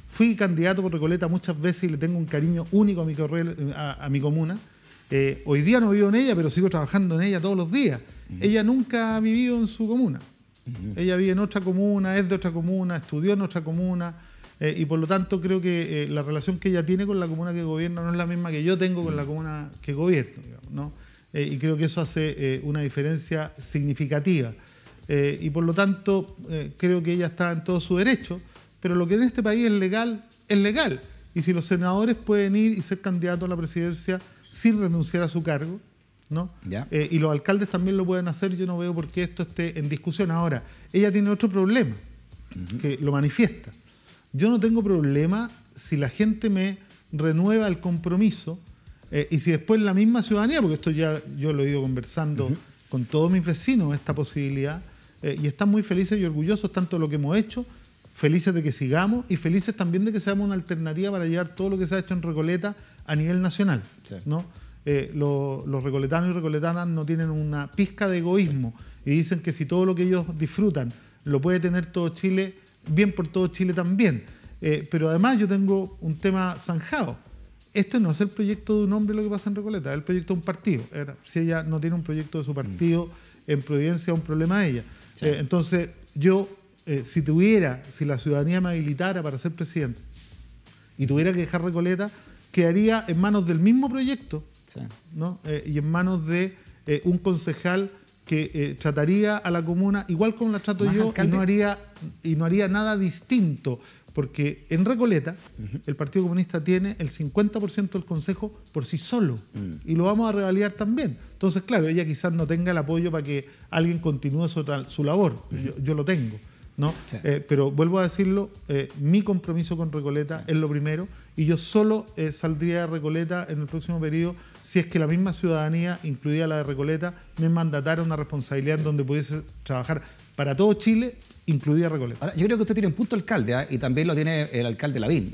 fui candidato por Recoleta muchas veces y le tengo un cariño único a mi comuna. Eh, hoy día no vivo en ella, pero sigo trabajando en ella todos los días. Ella nunca ha vivido en su comuna. Ella vive en otra comuna, es de otra comuna, estudió en otra comuna. Eh, y por lo tanto creo que eh, la relación que ella tiene con la comuna que gobierna no es la misma que yo tengo con la comuna que gobierno. y creo que eso hace una diferencia significativa. y por lo tanto creo que ella está en todo su derecho, pero lo que en este país es legal, es legal. Y si los senadores pueden ir y ser candidatos a la presidencia sin renunciar a su cargo, ¿no? Eh, y los alcaldes también lo pueden hacer, yo no veo por qué esto esté en discusión. Ahora, ella tiene otro problema, que lo manifiesta. Yo no tengo problema si la gente me renueva el compromiso eh, y si después la misma ciudadanía, porque esto ya yo lo he ido conversando con todos mis vecinos, esta posibilidad, eh, y están muy felices y orgullosos tanto de lo que hemos hecho, felices de que sigamos y felices también de que seamos una alternativa para llevar todo lo que se ha hecho en Recoleta a nivel nacional. ¿no? Eh, los recoletanos y recoletanas no tienen una pizca de egoísmo y dicen que si todo lo que ellos disfrutan lo puede tener todo Chile, bien por todo Chile también. Eh, pero además yo tengo un tema zanjado. Esto no es el proyecto de un hombre lo que pasa en Recoleta, es el proyecto de un partido. si ella no tiene un proyecto de su partido, mm. en Providencia es un problema de ella. Eh, entonces, yo, si tuviera, si la ciudadanía me habilitara para ser presidente y tuviera que dejar Recoleta, haría en manos del mismo proyecto eh, y en manos de eh, un concejal que eh, trataría a la comuna igual como la trato yo y no, haría, y no haría nada distinto. Porque en Recoleta el Partido Comunista tiene el 50% del Consejo por sí solo mm. y lo vamos a revaliar también. Entonces, claro, ella quizás no tenga el apoyo para que alguien continúe su, su labor. yo, lo tengo. Eh, pero vuelvo a decirlo, eh, mi compromiso con Recoleta es lo primero y yo solo eh, saldría de Recoleta en el próximo periodo si es que la misma ciudadanía, incluida la de Recoleta, me mandatara una responsabilidad en donde pudiese trabajar para todo Chile, incluida Recoleta. yo creo que usted tiene un punto alcalde ¿ah? y también lo tiene el alcalde Lavín,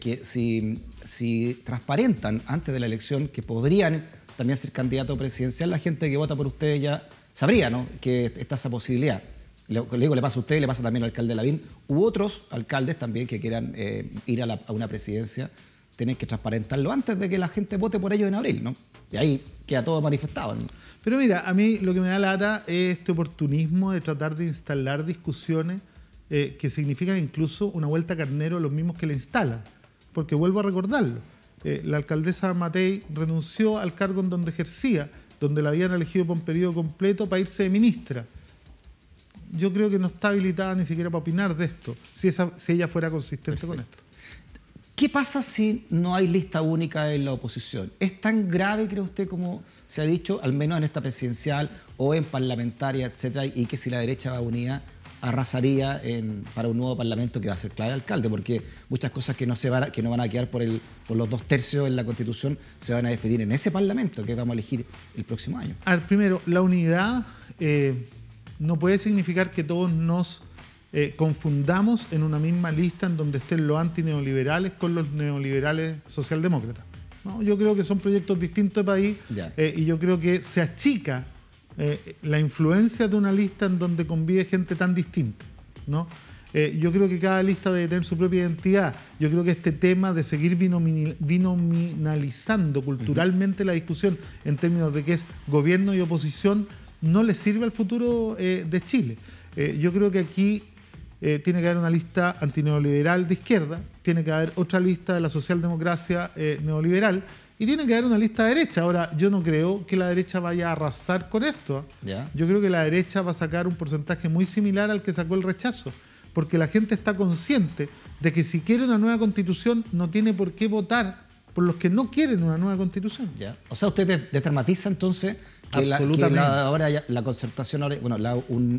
que si, si transparentan antes de la elección que podrían también ser candidato presidencial, la gente que vota por ustedes ya sabría que está esa posibilidad le, digo, le pasa a usted, le pasa también al alcalde Lavín, u otros alcaldes también que quieran eh, ir a, una presidencia, tienen que transparentarlo antes de que la gente vote por ellos en abril, ¿no? Y ahí queda todo manifestado. ¿no? Pero mira, a mí lo que me da lata es este oportunismo de tratar de instalar discusiones eh, que significan incluso una vuelta a carnero a los mismos que le instalan. Porque vuelvo a recordarlo, eh, la alcaldesa Matei renunció al cargo en donde ejercía, donde la habían elegido por un periodo completo para irse de ministra yo creo que no está habilitada ni siquiera para opinar de esto, si, si ella fuera consistente con esto. ¿Qué pasa si no hay lista única en la oposición? ¿Es tan grave, cree usted, como se ha dicho, al menos en esta presidencial o en parlamentaria, etcétera, y que si la derecha va unida, arrasaría para un nuevo parlamento que va a ser clave alcalde, porque muchas cosas que no, se van, a, que no van a quedar por, el, los dos tercios en la Constitución se van a definir en ese parlamento que vamos a elegir el próximo año? A primero, la unidad. Eh, no puede significar que todos nos eh, confundamos en una misma lista en donde estén los antineoliberales con los neoliberales socialdemócratas. No, yo creo que son proyectos distintos de país eh, y yo creo que se achica eh, la influencia de una lista en donde convive gente tan distinta. ¿no? yo creo que cada lista debe tener su propia identidad. Yo creo que este tema de seguir binominalizando culturalmente la discusión en términos de qué es gobierno y oposición no le sirve al futuro eh, de Chile. Eh, yo creo que aquí eh, tiene que haber una lista antineoliberal de izquierda, tiene que haber otra lista de la socialdemocracia neoliberal y tiene que haber una lista derecha. Ahora, yo no creo que la derecha vaya a arrasar con esto. ¿ah? Yo creo que la derecha va a sacar un porcentaje muy similar al que sacó el rechazo, porque la gente está consciente de que si quiere una nueva constitución no tiene por qué votar por los que no quieren una nueva constitución. Ya. O sea, usted determatiza entonces Absolutamente. La, ahora la concertación, ahora, bueno, la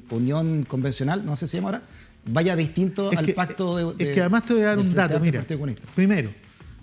unión convencional, no sé si se ahora, vaya distinto al pacto de, Es que además te voy a dar un dato, mira. Primero,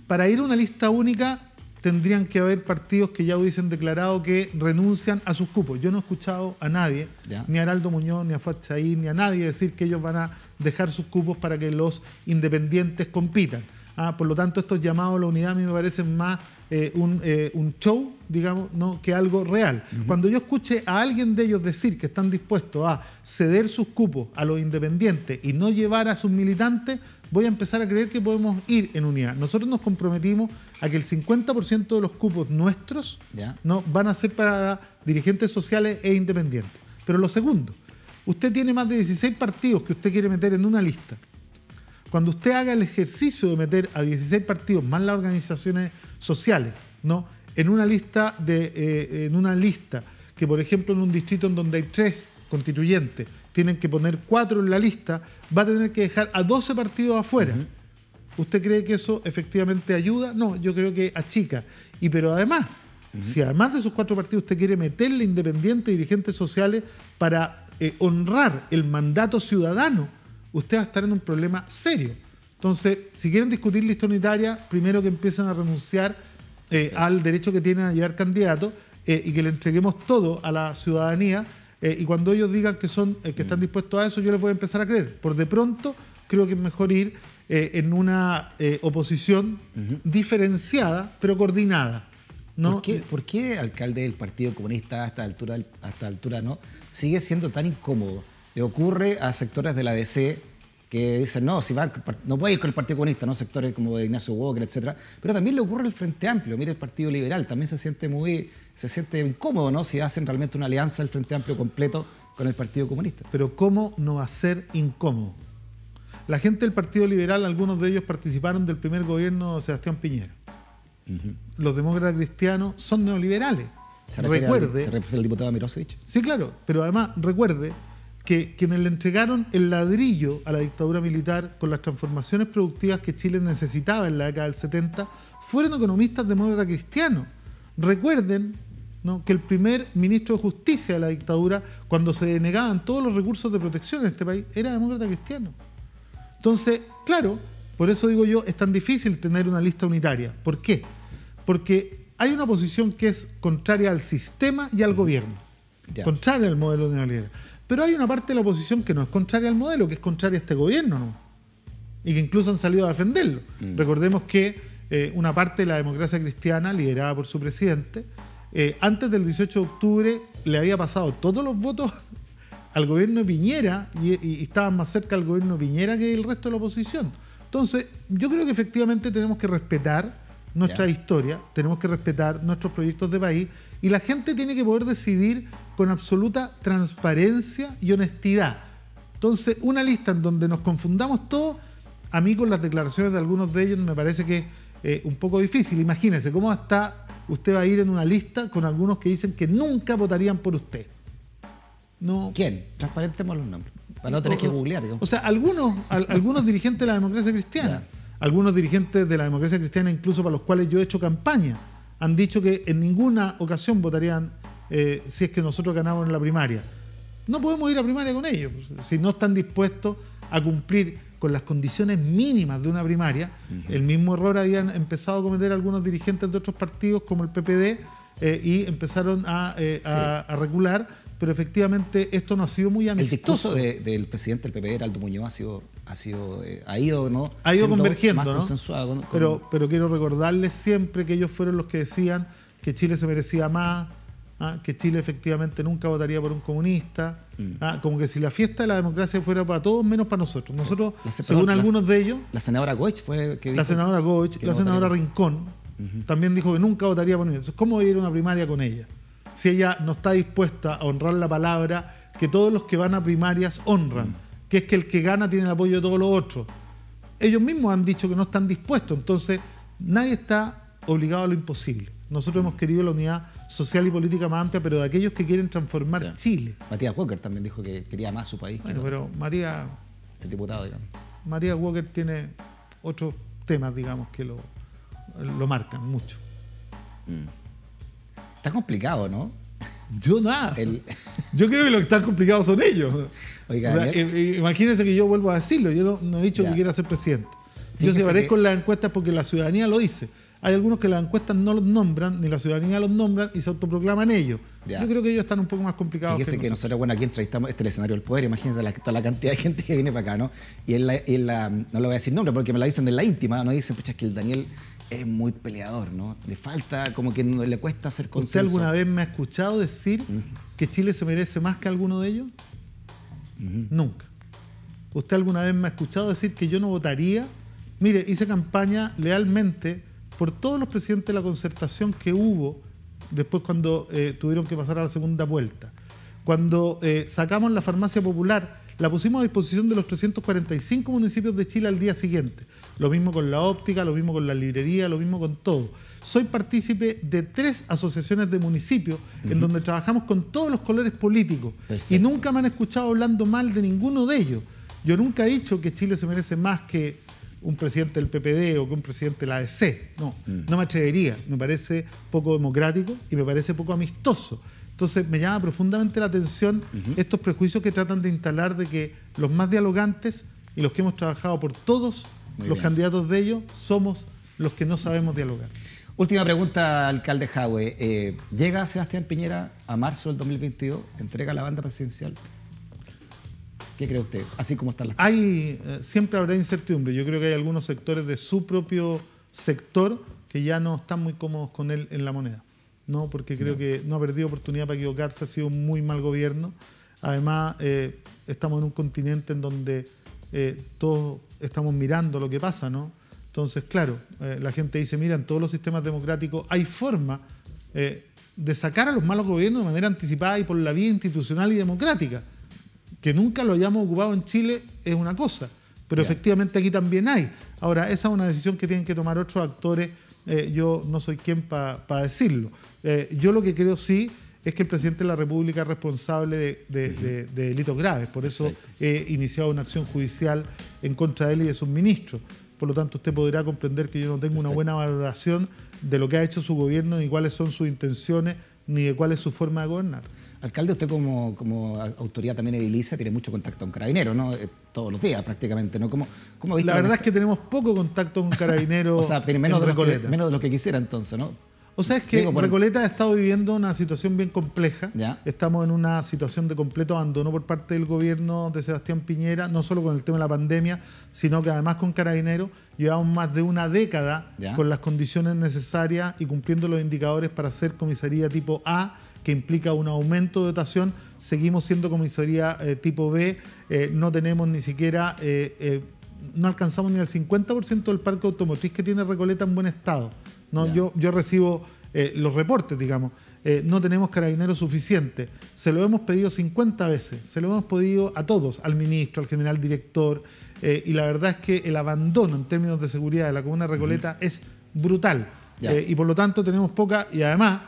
para ir a una lista única tendrían que haber partidos que ya hubiesen declarado que renuncian a sus cupos. Yo no he escuchado a nadie, ni a Araldo Muñoz, ni a Fachaí, ni a nadie decir que ellos van a dejar sus cupos para que los independientes compitan. Ah, por lo tanto, estos llamados a la unidad a mí me parecen más eh, eh, un, show, digamos, que algo real. Cuando yo escuche a alguien de ellos decir que están dispuestos a ceder sus cupos a los independientes y no llevar a sus militantes, voy a empezar a creer que podemos ir en unidad. Nosotros nos comprometimos a que el 50% de los cupos nuestros ¿no? van a ser para dirigentes sociales e independientes. Pero lo segundo, usted tiene más de 16 partidos que usted quiere meter en una lista cuando usted haga el ejercicio de meter a 16 partidos más las organizaciones sociales, ¿no? En una lista de, eh, en una lista que, por ejemplo, en un distrito en donde hay tres constituyentes, tienen que poner cuatro en la lista, va a tener que dejar a 12 partidos afuera. ¿Usted cree que eso efectivamente ayuda? No, yo creo que achica. Y pero además, si además de esos cuatro partidos usted quiere meterle independiente dirigentes sociales para eh, honrar el mandato ciudadano usted va a estar en un problema serio. Entonces, si quieren discutir lista unitaria, primero que empiecen a renunciar eh, al derecho que tienen a llevar candidato eh, y que le entreguemos todo a la ciudadanía. Eh, y cuando ellos digan que son que están mm. dispuestos a eso, yo les voy a empezar a creer. Por de pronto, creo que es mejor ir en una oposición diferenciada, pero coordinada. ¿Por, qué, alcalde del Partido Comunista hasta altura, hasta altura no sigue siendo tan incómodo? le ocurre a sectores de la DC que dicen, no, si van, no puede ir con el Partido Comunista, ¿no? sectores como de Ignacio Walker, etc. Pero también le ocurre al Frente Amplio, mire el Partido Liberal, también se siente muy, se siente incómodo ¿no? si hacen realmente una alianza del Frente Amplio completo con el Partido Comunista. Pero ¿cómo no va a ser incómodo? La gente del Partido Liberal, algunos de ellos participaron del primer gobierno de Sebastián Piñera. Los demócratas cristianos son neoliberales. Se recuerde, se refiere al diputado Mirosevich. Sí, claro, pero además recuerde que quienes le entregaron el ladrillo a la dictadura militar con las transformaciones productivas que Chile necesitaba en la década del 70 fueron economistas demócratas cristianos. Recuerden que el primer ministro de justicia de la dictadura, cuando se denegaban todos los recursos de protección en este país, era demócrata cristiano. Entonces, claro, por eso digo yo, es tan difícil tener una lista unitaria. ¿Por qué? Porque hay una posición que es contraria al sistema y al gobierno, contraria al modelo neoliberal. Pero hay una parte de la oposición que no es contraria al modelo, que es contraria a este gobierno, ¿no? Y que incluso han salido a defenderlo. Mm. Recordemos que eh, una parte de la democracia cristiana, liderada por su presidente, eh, antes del 18 de octubre le había pasado todos los votos al gobierno de Piñera y, estaban más cerca al gobierno de Piñera que el resto de la oposición. Entonces, yo creo que efectivamente tenemos que respetar nuestra historia, tenemos que respetar nuestros proyectos de país y la gente tiene que poder decidir con absoluta transparencia y honestidad. Entonces, una lista en donde nos confundamos todos, a mí con las declaraciones de algunos de ellos me parece que es eh, un poco difícil. Imagínense cómo hasta usted va a ir en una lista con algunos que dicen que nunca votarían por usted. No. ¿Quién? Transparentemos los nombres. Para no tener que googlear. O sea, algunos, algunos dirigentes de la democracia cristiana, algunos dirigentes de la democracia cristiana, incluso para los cuales yo he hecho campaña, han dicho que en ninguna ocasión votarían eh, si es que nosotros ganamos en la primaria. No podemos ir a primaria con ellos. Si no están dispuestos a cumplir con las condiciones mínimas de una primaria, el mismo error habían empezado a cometer algunos dirigentes de otros partidos como el PPD eh, y empezaron a, eh, regular pero efectivamente esto no ha sido muy amistoso. El del presidente del PPD Aldo Muñoz, ha sido, ha ido, ¿no? Ha ido convergiendo, Pero, pero quiero recordarles siempre que ellos fueron los que decían que Chile se merecía más, ¿ah? que Chile efectivamente nunca votaría por un comunista, mm. ¿ah? como que si la fiesta de la democracia fuera para todos menos para nosotros. Nosotros, según algunos de ellos... La senadora Goich fue... Que la senadora la senadora Rincón, también dijo que nunca votaría por un Entonces, ¿Cómo ir a una primaria con ella? Si ella no está dispuesta a honrar la palabra que todos los que van a primarias honran, mm. que es que el que gana tiene el apoyo de todos los otros. Ellos mismos han dicho que no están dispuestos, entonces nadie está obligado a lo imposible. Nosotros hemos querido la unidad social y política más amplia, pero de aquellos que quieren transformar Chile. Matías Walker también dijo que quería más su país. Bueno, pero Matías. El diputado, digamos. Matías Walker tiene otros temas, digamos, que lo, lo marcan mucho. Mm. Está complicado, ¿no? Yo nada. Yo creo que lo que está complicado son ellos. Eh, eh, imagínense que yo vuelvo a decirlo. Yo no, he dicho que quiera ser presidente. yo se parezco con en las encuestas porque la ciudadanía lo dice hay algunos que las encuestas no los nombran, ni la ciudadanía los nombran y se autoproclaman ellos. Yo creo que ellos están un poco más complicados. Fíjese que, que nosotros. bueno, aquí entrevistamos este escenario del poder, imagínense toda la cantidad de gente que viene para acá, ¿no? Y en la. no le voy a decir nombre porque me la dicen en la íntima, no dicen, pucha, es que el Daniel es muy peleador, ¿no? Le falta, como que le cuesta hacer consenso. ¿Usted alguna vez me ha escuchado decir que Chile se merece más que alguno de ellos? Nunca. ¿Usted alguna vez me ha escuchado decir que yo no votaría? Mire, hice campaña lealmente por todos los presidentes la concertación que hubo después cuando eh, tuvieron que pasar a la segunda vuelta. Cuando eh, sacamos la farmacia popular, la pusimos a disposición de los 345 municipios de Chile al día siguiente. Lo mismo con la óptica, lo mismo con la librería, lo mismo con todo. Soy partícipe de tres asociaciones de municipios en donde trabajamos con todos los colores políticos y nunca me han escuchado hablando mal de ninguno de ellos. Yo nunca he dicho que Chile se merece más que un presidente del PPD o que un presidente de la ADC. No, mm. no me atrevería. Me parece poco democrático y me parece poco amistoso. Entonces me llama profundamente la atención estos prejuicios que tratan de instalar de que los más dialogantes y los que hemos trabajado por todos los candidatos de ellos somos los que no sabemos dialogar. Última pregunta, alcalde Jaue. Eh, ¿Llega Sebastián Piñera a marzo del 2022? ¿Entrega la banda presidencial? ¿Qué cree usted? Así como están las Hay, eh, siempre habrá incertidumbre. Yo creo que hay algunos sectores de su propio sector que ya no están muy cómodos con él en la moneda. ¿no? Porque creo que no ha perdido oportunidad para equivocarse, ha sido un muy mal gobierno. Además, eh, estamos en un continente en donde eh, todos estamos mirando lo que pasa, ¿no? Entonces, claro, la gente dice, mira, en todos los sistemas democráticos hay forma de sacar a los malos gobiernos de manera anticipada y por la vía institucional y democrática que nunca lo hayamos ocupado en Chile es una cosa, pero efectivamente aquí también hay. Ahora, esa es una decisión que tienen que tomar otros actores, eh, yo no soy quien para decirlo. Eh, yo lo que creo sí es que el presidente de la República es responsable de, delitos graves, por eso he iniciado una acción judicial en contra de él y de sus ministros. Por lo tanto, usted podrá comprender que yo no tengo una buena valoración de lo que ha hecho su gobierno, ni cuáles son sus intenciones, ni de cuál es su forma de gobernar. Alcalde, usted como, como autoridad también edilicia tiene mucho contacto con Carabinero, ¿no? Eh, todos los días prácticamente, ¿no? ¿Cómo, la verdad es que tenemos poco contacto con Carabinero. o sea, menos, de Lo que, menos de lo que quisiera entonces, ¿no? O sea, es que Recoleta ha estado viviendo una situación bien compleja. Estamos en una situación de completo abandono por parte del gobierno de Sebastián Piñera, no solo con el tema de la pandemia, sino que además con Carabineros. Llevamos más de una década con las condiciones necesarias y cumpliendo los indicadores para ser comisaría tipo A que implica un aumento de dotación. Seguimos siendo comisaría eh, tipo B, eh, no tenemos ni siquiera, eh, no alcanzamos ni el 50% del parque automotriz que tiene Recoleta en buen estado. ¿no? Yo, yo recibo los reportes, digamos. no tenemos carabineros suficiente. Se lo hemos pedido 50 veces, se lo hemos pedido a todos, al ministro, al general director, y la verdad es que el abandono en términos de seguridad de la comuna de Recoleta es brutal. y por lo tanto tenemos poca, y además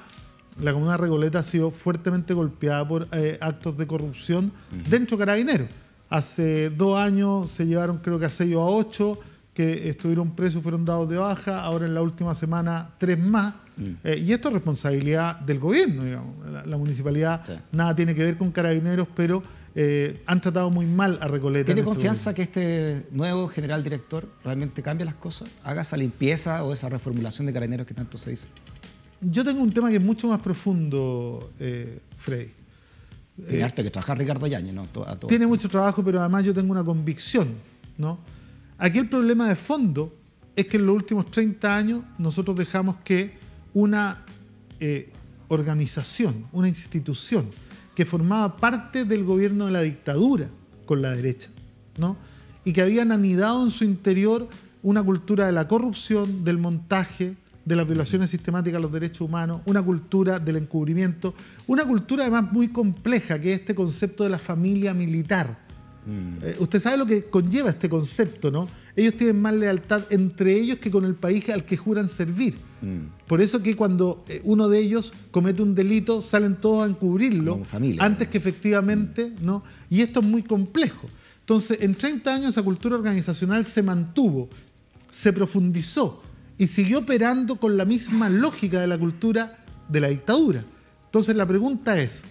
la comuna de Recoleta ha sido fuertemente golpeada por eh, actos de corrupción dentro de Carabineros. Hace dos años se llevaron creo que a seis o a ocho que estuvieron presos, fueron dados de baja, ahora en la última semana tres más. Mm. Eh, y esto es responsabilidad del gobierno, digamos. La, municipalidad nada tiene que ver con carabineros, pero eh, han tratado muy mal a Recoleta. ¿Tiene este confianza que este nuevo general director realmente cambie las cosas? ¿Haga esa limpieza o esa reformulación de carabineros que tanto se dice? yo tengo un tema que es mucho más profundo, eh, Freddy. Tiene eh, que trabaja Ricardo Yañez, ¿no? Tiene mucho trabajo, pero además yo tengo una convicción, ¿no? Aquí el problema de fondo es que en los últimos 30 años nosotros dejamos que una eh, organización, una institución que formaba parte del gobierno de la dictadura con la derecha, ¿no? Y que habían anidado en su interior una cultura de la corrupción, del montaje, de las violaciones sistemáticas a los derechos humanos, una cultura del encubrimiento, una cultura además muy compleja, que es este concepto de la familia militar. Mm. Eh, usted sabe lo que conlleva este concepto, ¿no? Ellos tienen más lealtad entre ellos que con el país al que juran servir. Mm. Por eso que cuando eh, uno de ellos comete un delito, salen todos a encubrirlo antes que efectivamente, mm. ¿no? Y esto es muy complejo. Entonces, en 30 años esa cultura organizacional se mantuvo, se profundizó, y siguió operando con la misma lógica de la cultura de la dictadura. Entonces la pregunta es,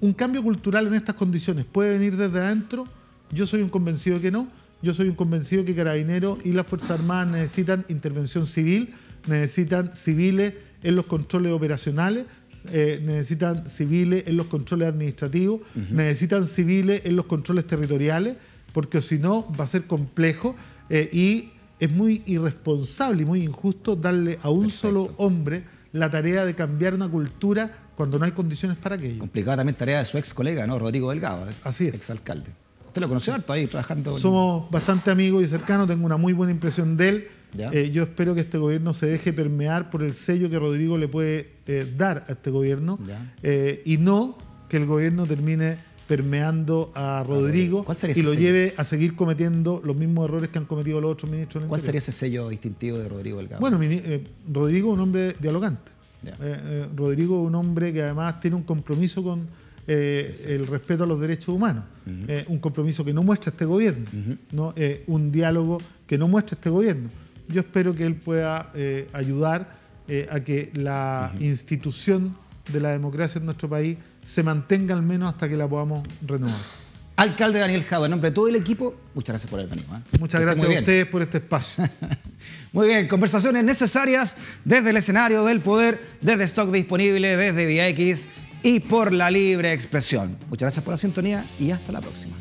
¿un cambio cultural en estas condiciones puede venir desde adentro? Yo soy un convencido que no. Yo soy un convencido que Carabineros y las Fuerzas Armadas necesitan intervención civil, necesitan civiles en los controles operacionales, eh, necesitan civiles en los controles administrativos, necesitan civiles en los controles territoriales, porque si no va a ser complejo eh, y es muy irresponsable y muy injusto darle a un solo hombre la tarea de cambiar una cultura cuando no hay condiciones para aquello. Complicada también tarea de su ex colega, ¿no? Rodrigo Delgado, ¿eh? Así es. ex alcalde. Usted lo conoció ahí trabajando. Somos bastante amigos y cercanos, tengo una muy buena impresión de él. Eh, yo espero que este gobierno se deje permear por el sello que Rodrigo le puede eh, dar a este gobierno y no que el gobierno termine permeando a Rodrigo y lo lleve a seguir cometiendo los mismos errores que han cometido los otros ministros. ¿Cuál sería ese sello distintivo de Rodrigo Delgado? Bueno, eh, Rodrigo es un hombre dialogante. Eh, eh, Rodrigo es un hombre que además tiene un compromiso con el respeto a los derechos humanos, un compromiso que no muestra este gobierno, un diálogo que no muestra este gobierno. Yo espero que él pueda ayudar a que la institución de la democracia en nuestro país se mantenga al menos hasta que la podamos renovar. Alcalde Daniel Jado, en nombre de todo el equipo, muchas gracias por haber venido. ¿eh? Muchas gracias a ustedes por este espacio. muy bien, conversaciones necesarias desde el escenario del poder, desde stock disponible, desde VIX y por la libre expresión. Muchas gracias por la sintonía y hasta la próxima.